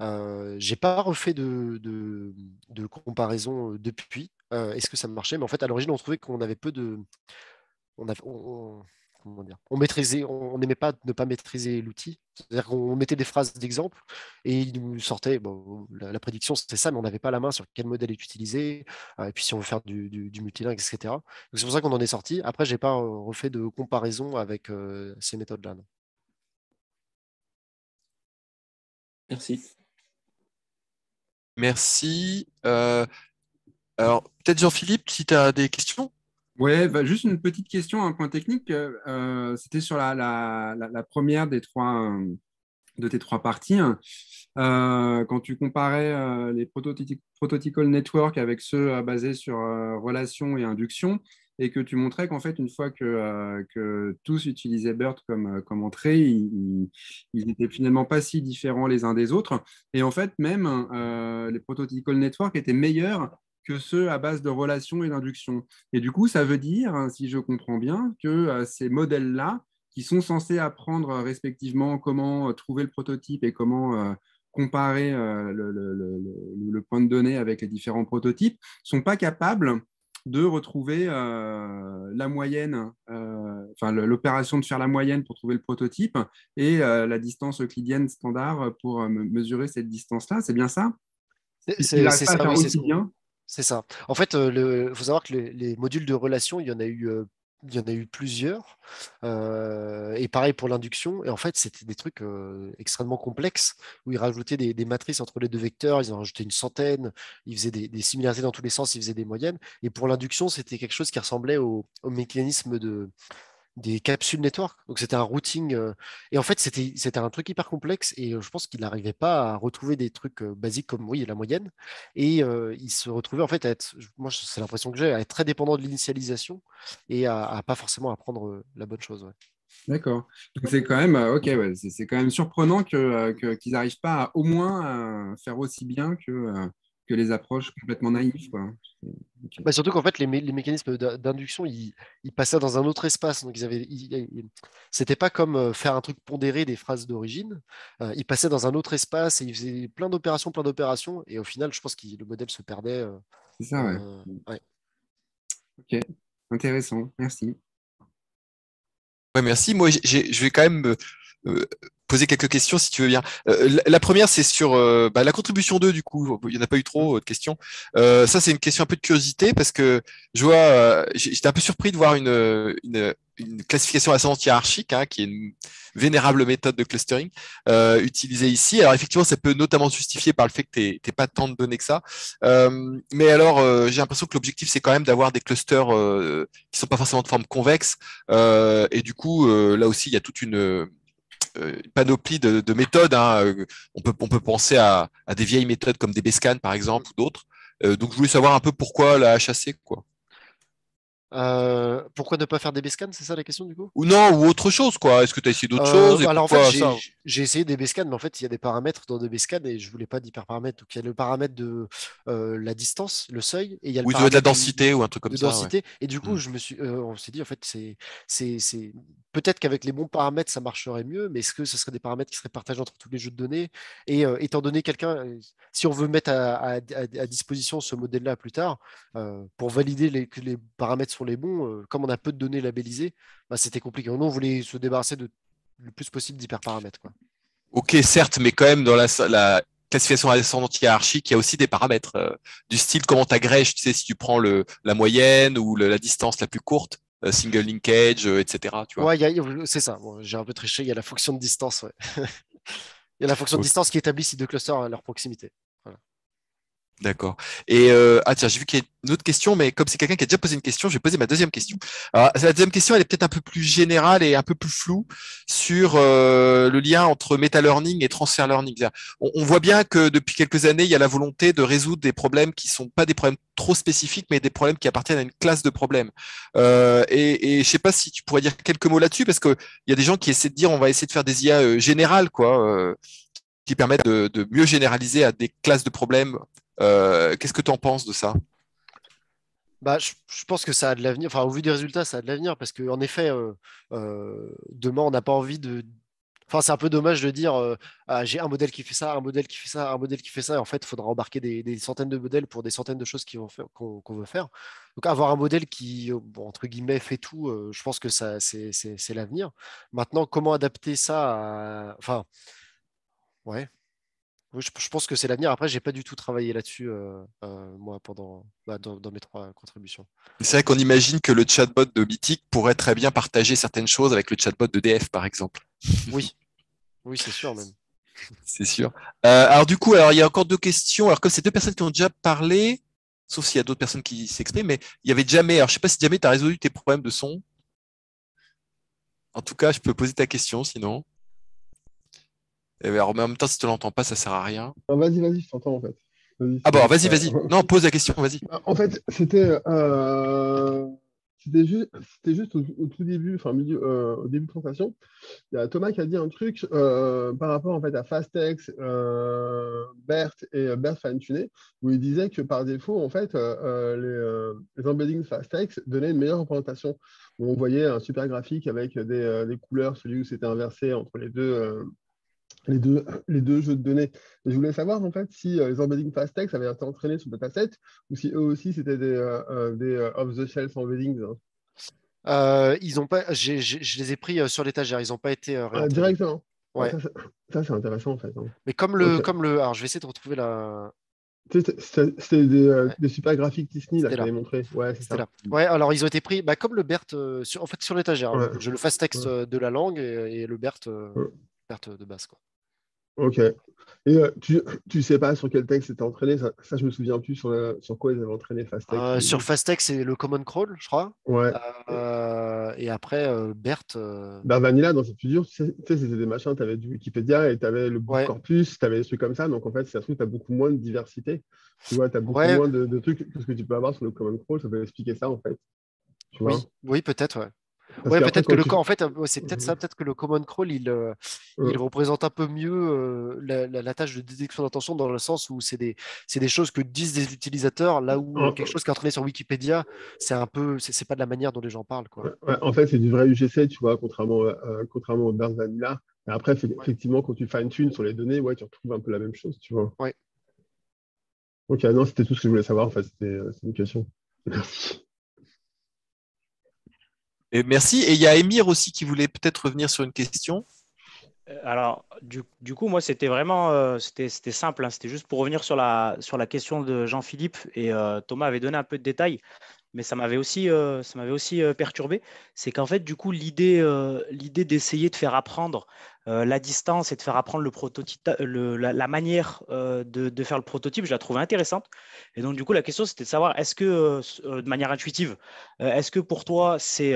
Euh, j'ai pas refait de, comparaison depuis. est-ce que ça marchait Mais en fait, à l'origine, on trouvait qu'on avait peu de, on maîtrisait, on n'aimait pas ne pas maîtriser l'outil. C'est-à-dire qu'on mettait des phrases d'exemple et il nous sortait, la, prédiction c'était ça, mais on n'avait pas la main sur quel modèle est utilisé, euh, et puis si on veut faire du, multilingue, etc. c'est pour ça qu'on en est sorti. Après, je n'ai pas euh, refait de comparaison avec euh, ces méthodes-là. Merci. Merci. alors, peut-être Jean-Philippe, si tu as des questions Ouais, bah, juste une petite question, un point technique. Euh, euh, c'était sur la, première des trois, euh, de tes trois parties. Hein. quand tu comparais les prototypes prototypical network avec ceux basés sur relation et induction, et que tu montrais qu'en fait, une fois que, tous utilisaient BERT comme, comme entrée, ils n'étaient finalement pas si différents les uns des autres. Et en fait, même les prototypical network étaient meilleurs que ceux à base de relations et d'induction. Et du coup, ça veut dire, hein, si je comprends bien, que euh, ces modèles-là, qui sont censés apprendre euh, respectivement comment euh, trouver le prototype et comment comparer le, point de données avec les différents prototypes, sont pas capables de retrouver la moyenne, enfin l'opération de faire la moyenne pour trouver le prototype et la distance euclidienne standard pour mesurer cette distance-là. C'est bien ça C'est ça, c'est bien. C'est ça. En fait, il euh, faut savoir que les, modules de relation, il y en a eu euh, il y en a eu plusieurs. Euh, et pareil pour l'induction. Et en fait, c'était des trucs extrêmement complexes où ils rajoutaient des, matrices entre les deux vecteurs. Ils en rajoutaient une centaine. Ils faisaient des, similarités dans tous les sens. Ils faisaient des moyennes. Et pour l'induction, c'était quelque chose qui ressemblait au mécanisme de, des capsules network. Donc c'était un routing. Euh, et en fait, c'était un truc hyper complexe et euh, je pense qu'ils n'arrivaient pas à retrouver des trucs euh, basiques comme oui, la moyenne. Et ils se retrouvaient, en fait à être, moi c'est l'impression que j'ai, à être très dépendant de l'initialisation et à, pas forcément apprendre la bonne chose. D'accord. Donc c'est quand même ok, c'est quand même surprenant que qu'ils n'arrivent pas à, au moins faire aussi bien que les approches complètement naïves. Bah, surtout qu'en fait, les, mécanismes d'induction, ils, passaient dans un autre espace. Donc, ils avaient, c'était pas comme euh, faire un truc pondéré des phrases d'origine. Euh, ils passaient dans un autre espace et ils faisaient plein d'opérations, plein d'opérations. Et au final, je pense que le modèle se perdait. Euh, C'est ça, ouais. ouais. Ok, intéressant. Merci. Ouais, merci. Moi, je vais quand même poser quelques questions si tu veux bien. Euh, la, première, c'est sur euh, bah, la contribution 2, du coup, il n'y en a pas eu trop euh, de questions. Euh, ça, c'est une question un peu de curiosité parce que je vois, j'étais un peu surpris de voir une, une, une classification ascendante hiérarchique, hein, qui est une vénérable méthode de clustering euh, utilisée ici. Alors effectivement, ça peut notamment justifier par le fait que tu n'es pas tant de données que ça. Euh, mais alors, j'ai l'impression que l'objectif, c'est quand même d'avoir des clusters qui sont pas forcément de forme convexe. et du coup, là aussi, il y a toute une euh, panoplie de, méthodes. Hein, euh, on, peut, on peut penser à, des vieilles méthodes comme des Bescan, par exemple, ou d'autres. Euh, donc, je voulais savoir un peu pourquoi la HAC, quoi. Euh, pourquoi ne pas faire des Bescan C'est ça la question du coup Ou non, ou autre chose quoi. Est-ce que tu as essayé d'autres euh, choses bah, Alors j'ai essayé des Bescan, mais en fait, il y a des paramètres dans des Bescan et je voulais pas d'hyperparamètres. Donc il y a le paramètre de euh, la distance, le seuil, et il y a le paramètre de la densité ou un truc comme ça. Densité. Et du coup, hmm. je me suis, on s'est dit en fait, c'est, c'est, peut-être qu'avec les bons paramètres, ça marcherait mieux, mais est-ce que ce serait des paramètres qui seraient partagés entre tous les jeux de données Et étant donné quelqu'un, si on veut mettre à, disposition ce modèle-là plus tard pour valider les, que les paramètres sont les bons, euh, comme on a peu de données labellisées, bah, c'était compliqué. on voulait se débarrasser de, le plus possible d'hyperparamètres. Ok, certes, mais quand même, dans la, la classification ascendante hiérarchique, il y a aussi des paramètres euh, du style comment tu agrèges, tu sais, si tu prends le, la moyenne ou la distance la plus courte, euh, single linkage, etc. Tu vois. c'est ça. J'ai un peu triché, il y a la fonction de distance. il y a la fonction de distance qui établit si deux clusters à hein, leur proximité. D'accord. Et euh, ah tiens, j'ai vu qu'il y a une autre question, mais comme c'est quelqu'un qui a déjà posé une question, je vais poser ma deuxième question. Alors, la deuxième question, elle est peut-être un peu plus générale et un peu plus floue sur euh, le lien entre meta learning et transfer learning. On, voit bien que depuis quelques années, il y a la volonté de résoudre des problèmes qui sont pas des problèmes trop spécifiques, mais des problèmes qui appartiennent à une classe de problèmes. Euh, et, et je sais pas si tu pourrais dire quelques mots là-dessus, parce que il y a des gens qui essaient de dire, on va essayer de faire des IA euh, générales, quoi. qui permettent de, de mieux généraliser à des classes de problèmes euh, qu'est-ce que tu en penses de ça bah, je, pense que ça a de l'avenir. Enfin, au vu des résultats, ça a de l'avenir parce qu'en effet, euh, euh, demain, on n'a pas envie de. Enfin, c'est un peu dommage de dire ah, j'ai un modèle qui fait ça, un modèle qui fait ça, un modèle qui fait ça. en fait, il faudra embarquer des, centaines de modèles pour des centaines de choses qu'on veut faire. Donc, avoir un modèle qui, entre guillemets, fait tout, je pense que ça, c'est l'avenir. Maintenant, comment adapter ça Enfin, ouais oui, je, pense que c'est l'avenir. Après, j'ai pas du tout travaillé là-dessus, euh, euh, moi, pendant bah, dans, mes trois contributions. C'est vrai qu'on imagine que le chatbot de Mythic pourrait très bien partager certaines choses avec le chatbot de DF, par exemple. Oui, oui, c'est sûr même. C'est sûr. Euh, alors du coup, alors il y a encore deux questions. Alors comme c'est deux personnes qui ont déjà parlé, sauf s'il y a d'autres personnes qui s'expriment, mais il y avait jamais. Alors je sais pas si jamais tu as résolu tes problèmes de son. En tout cas, je peux poser ta question sinon. Et ben, mais en même temps, si tu ne l'entends pas, ça ne sert à rien. vas-y, vas-y, je t'entends en fait. Ah bon, bah, vas-y, vas-y. Non, pose la question, vas-y. Bah, en fait, c'était euh, juste, au, tout début, enfin euh, au début de présentation, il Thomas qui a dit un truc euh, par rapport en fait à Fastex, Bert et Bert Fine-Tuné, où il disait que par défaut, en fait, les, les, embeddings Fastex donnaient une meilleure représentation. on voyait un super graphique avec des couleurs, celui où c'était inversé entre les deux les deux, les deux jeux de données. je voulais savoir en fait si euh, les embeddings text avaient été entraînés sur le dataset ou si eux aussi c'était des, euh, euh, des off-the-shelf embeddings. Hein. ils ont pas, je les ai pris sur l'étagère, ils n'ont pas été ah, directement. Ouais. Ça, c'est intéressant en fait. Hein. Mais comme le, comme le, alors je vais essayer de retrouver la. C'était des, super graphiques Disney là, que j'avais montré. Ouais, c'est ça. alors ils ont été pris bah, comme le BERT, sur, en fait sur l'étagère. Hein. Le fast text le de la langue et, et le BERT de base. Quoi. Ok. Et euh, tu, tu sais pas sur quel texte c'était entraîné ça, je me souviens plus sur, sur quoi ils avaient entraîné Fastex. Euh, sur Fastex, c'est le Common Crawl, je crois. Ouais. Euh, et après, Bert. Ben, Vanilla, dans cette fusion, tu sais, c'était des machins. Tu avais du Wikipédia et tu avais le corpus, tu avais des trucs comme ça. Donc en fait, c'est un truc, tu as beaucoup moins de diversité. Tu vois, tu as beaucoup moins de, trucs que ce que tu peux avoir sur le Common Crawl. Ça peut expliquer ça en fait. oui, oui peut-être, ouais ouais, peut-être que le en fait, euh, c'est peut-être ça, peut-être que le common crawl, il, euh, il représente un peu mieux euh, la, tâche de détection d'intention dans le sens où c'est des, des choses que disent des utilisateurs, là où quelque chose qui est entraîné sur Wikipédia, c'est un peu, c'est pas de la manière dont les gens parlent. Quoi. en fait, c'est du vrai UGC, tu vois, contrairement, contrairement au Burst Vanilla. après, effectivement, quand tu fine-tunes sur les données, ouais, tu retrouves un peu la même chose, tu vois. Ouais. Ok, ah non, c'était tout ce que je voulais savoir, en fait, c'était une question. Merci merci. Et il y a Émir aussi qui voulait peut-être revenir sur une question. Euh, alors, du, coup, moi, c'était vraiment euh, c'était, simple. Hein. C'était juste pour revenir sur la, sur la question de Jean-Philippe. Et euh, Thomas avait donné un peu de détails, mais ça m'avait aussi, aussi perturbé. C'est qu'en fait, du coup, l'idée, l'idée d'essayer de faire apprendre euh, la distance et de faire apprendre le euh, la, manière euh, de, faire le prototype, je la trouvais intéressante. Et donc, du coup, la question, c'était de savoir, est-ce que, de manière intuitive, est-ce que pour toi, c'est,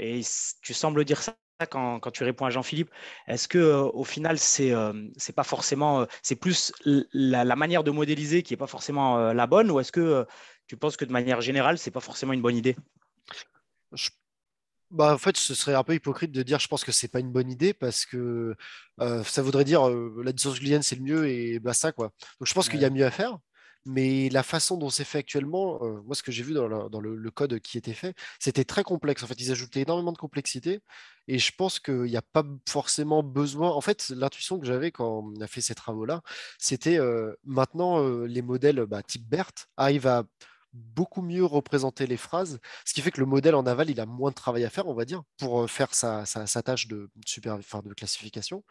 et tu sembles dire ça quand, tu réponds à Jean-Philippe, est-ce que au final, c'est, c'est pas forcément, c'est plus la, manière de modéliser qui n'est pas forcément la bonne, ou est-ce que tu penses que de manière générale, c'est pas forcément une bonne idée bah, en fait, ce serait un peu hypocrite de dire je pense que c'est pas une bonne idée parce que ça voudrait dire la distance c'est le mieux et bah ça quoi. Donc je pense qu'il y a mieux à faire, mais la façon dont c'est fait actuellement, moi ce que j'ai vu dans, le, code qui était fait, c'était très complexe. En fait, ils ajoutaient énormément de complexité et je pense qu'il n'y a pas forcément besoin. En fait, l'intuition que j'avais quand on a fait ces travaux là, c'était maintenant les modèles bah, type BERT arrivent à beaucoup mieux représenter les phrases, ce qui fait que le modèle en aval, il a moins de travail à faire, on va dire, pour euh, faire sa, tâche de, super, enfin, de classification.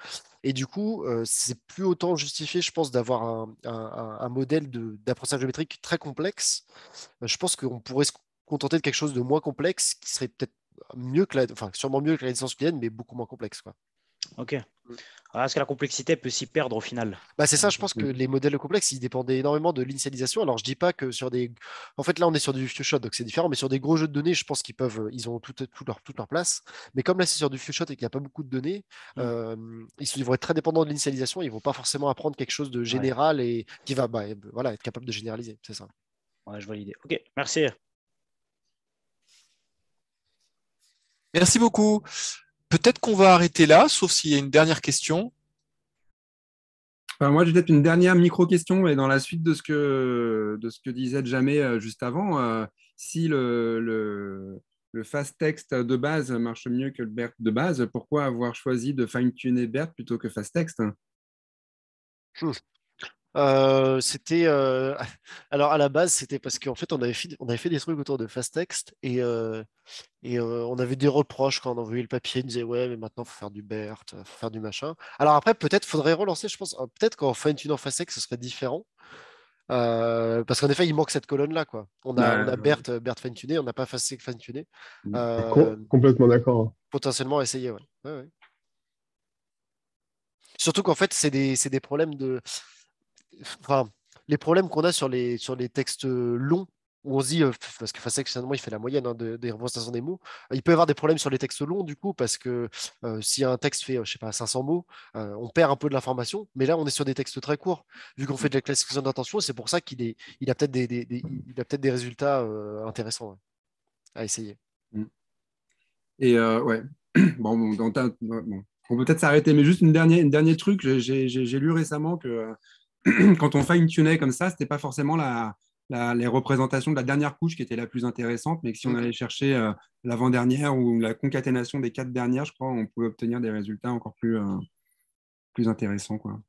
Et du coup, euh, c'est plus autant justifié, je pense, d'avoir un, modèle d'apprentissage géométrique très complexe. Euh, je pense qu'on pourrait se contenter de quelque chose de moins complexe, qui serait peut-être mieux que la, enfin, sûrement mieux que la licence client, mais beaucoup moins complexe. Quoi. Ok. Est-ce mm. ah, que la complexité peut s'y perdre au final bah, C'est ça, je mm. pense que mm. les modèles complexes, ils dépendaient énormément de l'initialisation. Alors, je dis pas que sur des. En fait, là, on est sur du few shot, donc c'est différent, mais sur des gros jeux de données, je pense qu'ils peuvent. Ils ont toute, leur, place. Mais comme là, c'est sur du few shot et qu'il n'y a pas beaucoup de données, euh, ils, vont être très dépendants de l'initialisation. Ils vont pas forcément apprendre quelque chose de général et qui va bah, voilà, être capable de généraliser. C'est ça. je vois l'idée. Ok, merci. Merci beaucoup peut-être qu'on va arrêter là, sauf s'il y a une dernière question. moi, j'ai peut-être une dernière micro-question, mais dans la suite de ce que, de ce que disait Jamais euh, juste avant, euh, si le, le fast-text de base marche mieux que le BERT de base, pourquoi avoir choisi de fine-tuner BERT plutôt que fast-text hmm c'était alors à la base c'était parce qu'en fait on avait, fait, on avait fait des trucs autour de fast text et, et on avait des reproches quand on envoyait le papier On disait, ouais mais maintenant faut faire du BERT faut faire du machin alors après peut-être faudrait relancer je pense peut-être qu'en fine en fast text ce serait différent parce qu'en effet, il manque cette colonne-là. quoi. On a, Bert, Bert fine-tuné, on n'a pas fast fine-tuné. Mmh. complètement d'accord. Hein. Potentiellement essayer, ouais. Surtout qu'en fait, c'est des, des, problèmes de enfin, les problèmes qu'on a sur les, sur les textes euh, longs, où on se dit, euh, parce que Fasek, finalement, il fait la moyenne hein, de, des représentations des mots, euh, il peut y avoir des problèmes sur les textes longs, du coup, parce que si un texte fait, je sais pas, 500 mots, on perd un peu de l'information, mais là, on est sur des textes très courts, vu qu'on mm. fait de la classification d'intention, c'est pour ça qu'il est, il a peut-être des, a peut des résultats intéressants à essayer. Mm. Et ouais, bon, on peut peut-être s'arrêter, mais juste une dernière, une dernière truc, j'ai lu récemment que quand on fine-tunait comme ça, n'était pas forcément les représentations de la dernière couche qui était la plus intéressante, mais si on allait chercher euh, l'avant-dernière ou la concaténation des quatre dernières, je crois, on pouvait obtenir des résultats encore plus, euh, plus intéressants. Quoi.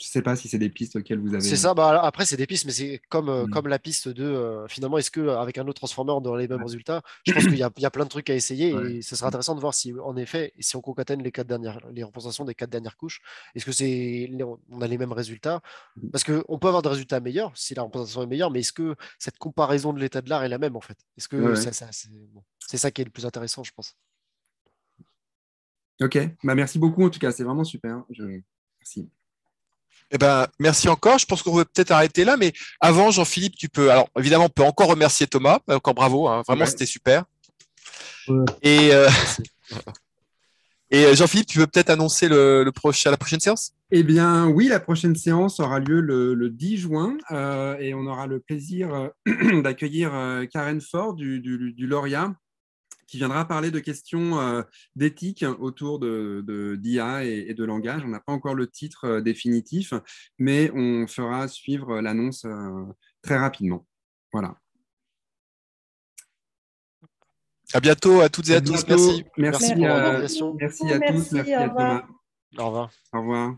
Je ne sais pas si c'est des pistes auxquelles vous avez. C'est euh, ça, bah, après, c'est des pistes, mais c'est comme, euh, mm. la piste de euh, finalement, est-ce qu'avec un autre transformeur, on aura les mêmes résultats Je pense qu'il y, a plein de trucs à essayer et ce sera intéressant de voir si, en effet, si on concatène les, quatre dernières, les représentations des quatre dernières couches, est-ce que on a les mêmes résultats mm. Parce qu'on peut avoir des résultats meilleurs si la représentation est meilleure, mais est-ce que cette comparaison de l'état de l'art est la même, en fait Est-ce que c'est ça, qui est le plus intéressant, je pense Ok, bah, merci beaucoup en tout cas, c'est vraiment super. Hein. Merci. Eh ben, merci encore. Je pense qu'on peut peut-être arrêter là, mais avant, Jean-Philippe, tu peux. Alors, évidemment, on peut encore remercier Thomas. Euh, encore bravo, hein. vraiment, c'était super. Et, euh, euh, Jean-Philippe, tu veux peut-être annoncer le, la prochaine séance Eh bien, oui, la prochaine séance aura lieu le, 10 juin et on aura le plaisir d'accueillir Karen Ford du, du, du qui viendra parler de questions euh, d'éthique autour de d'IA et, de langage. On n'a pas encore le titre euh, définitif, mais on fera suivre l'annonce euh, très rapidement. Voilà. À bientôt à toutes et à, tous. Merci. Merci, merci, merci à tous. Merci à Thomas. Au revoir. Au revoir.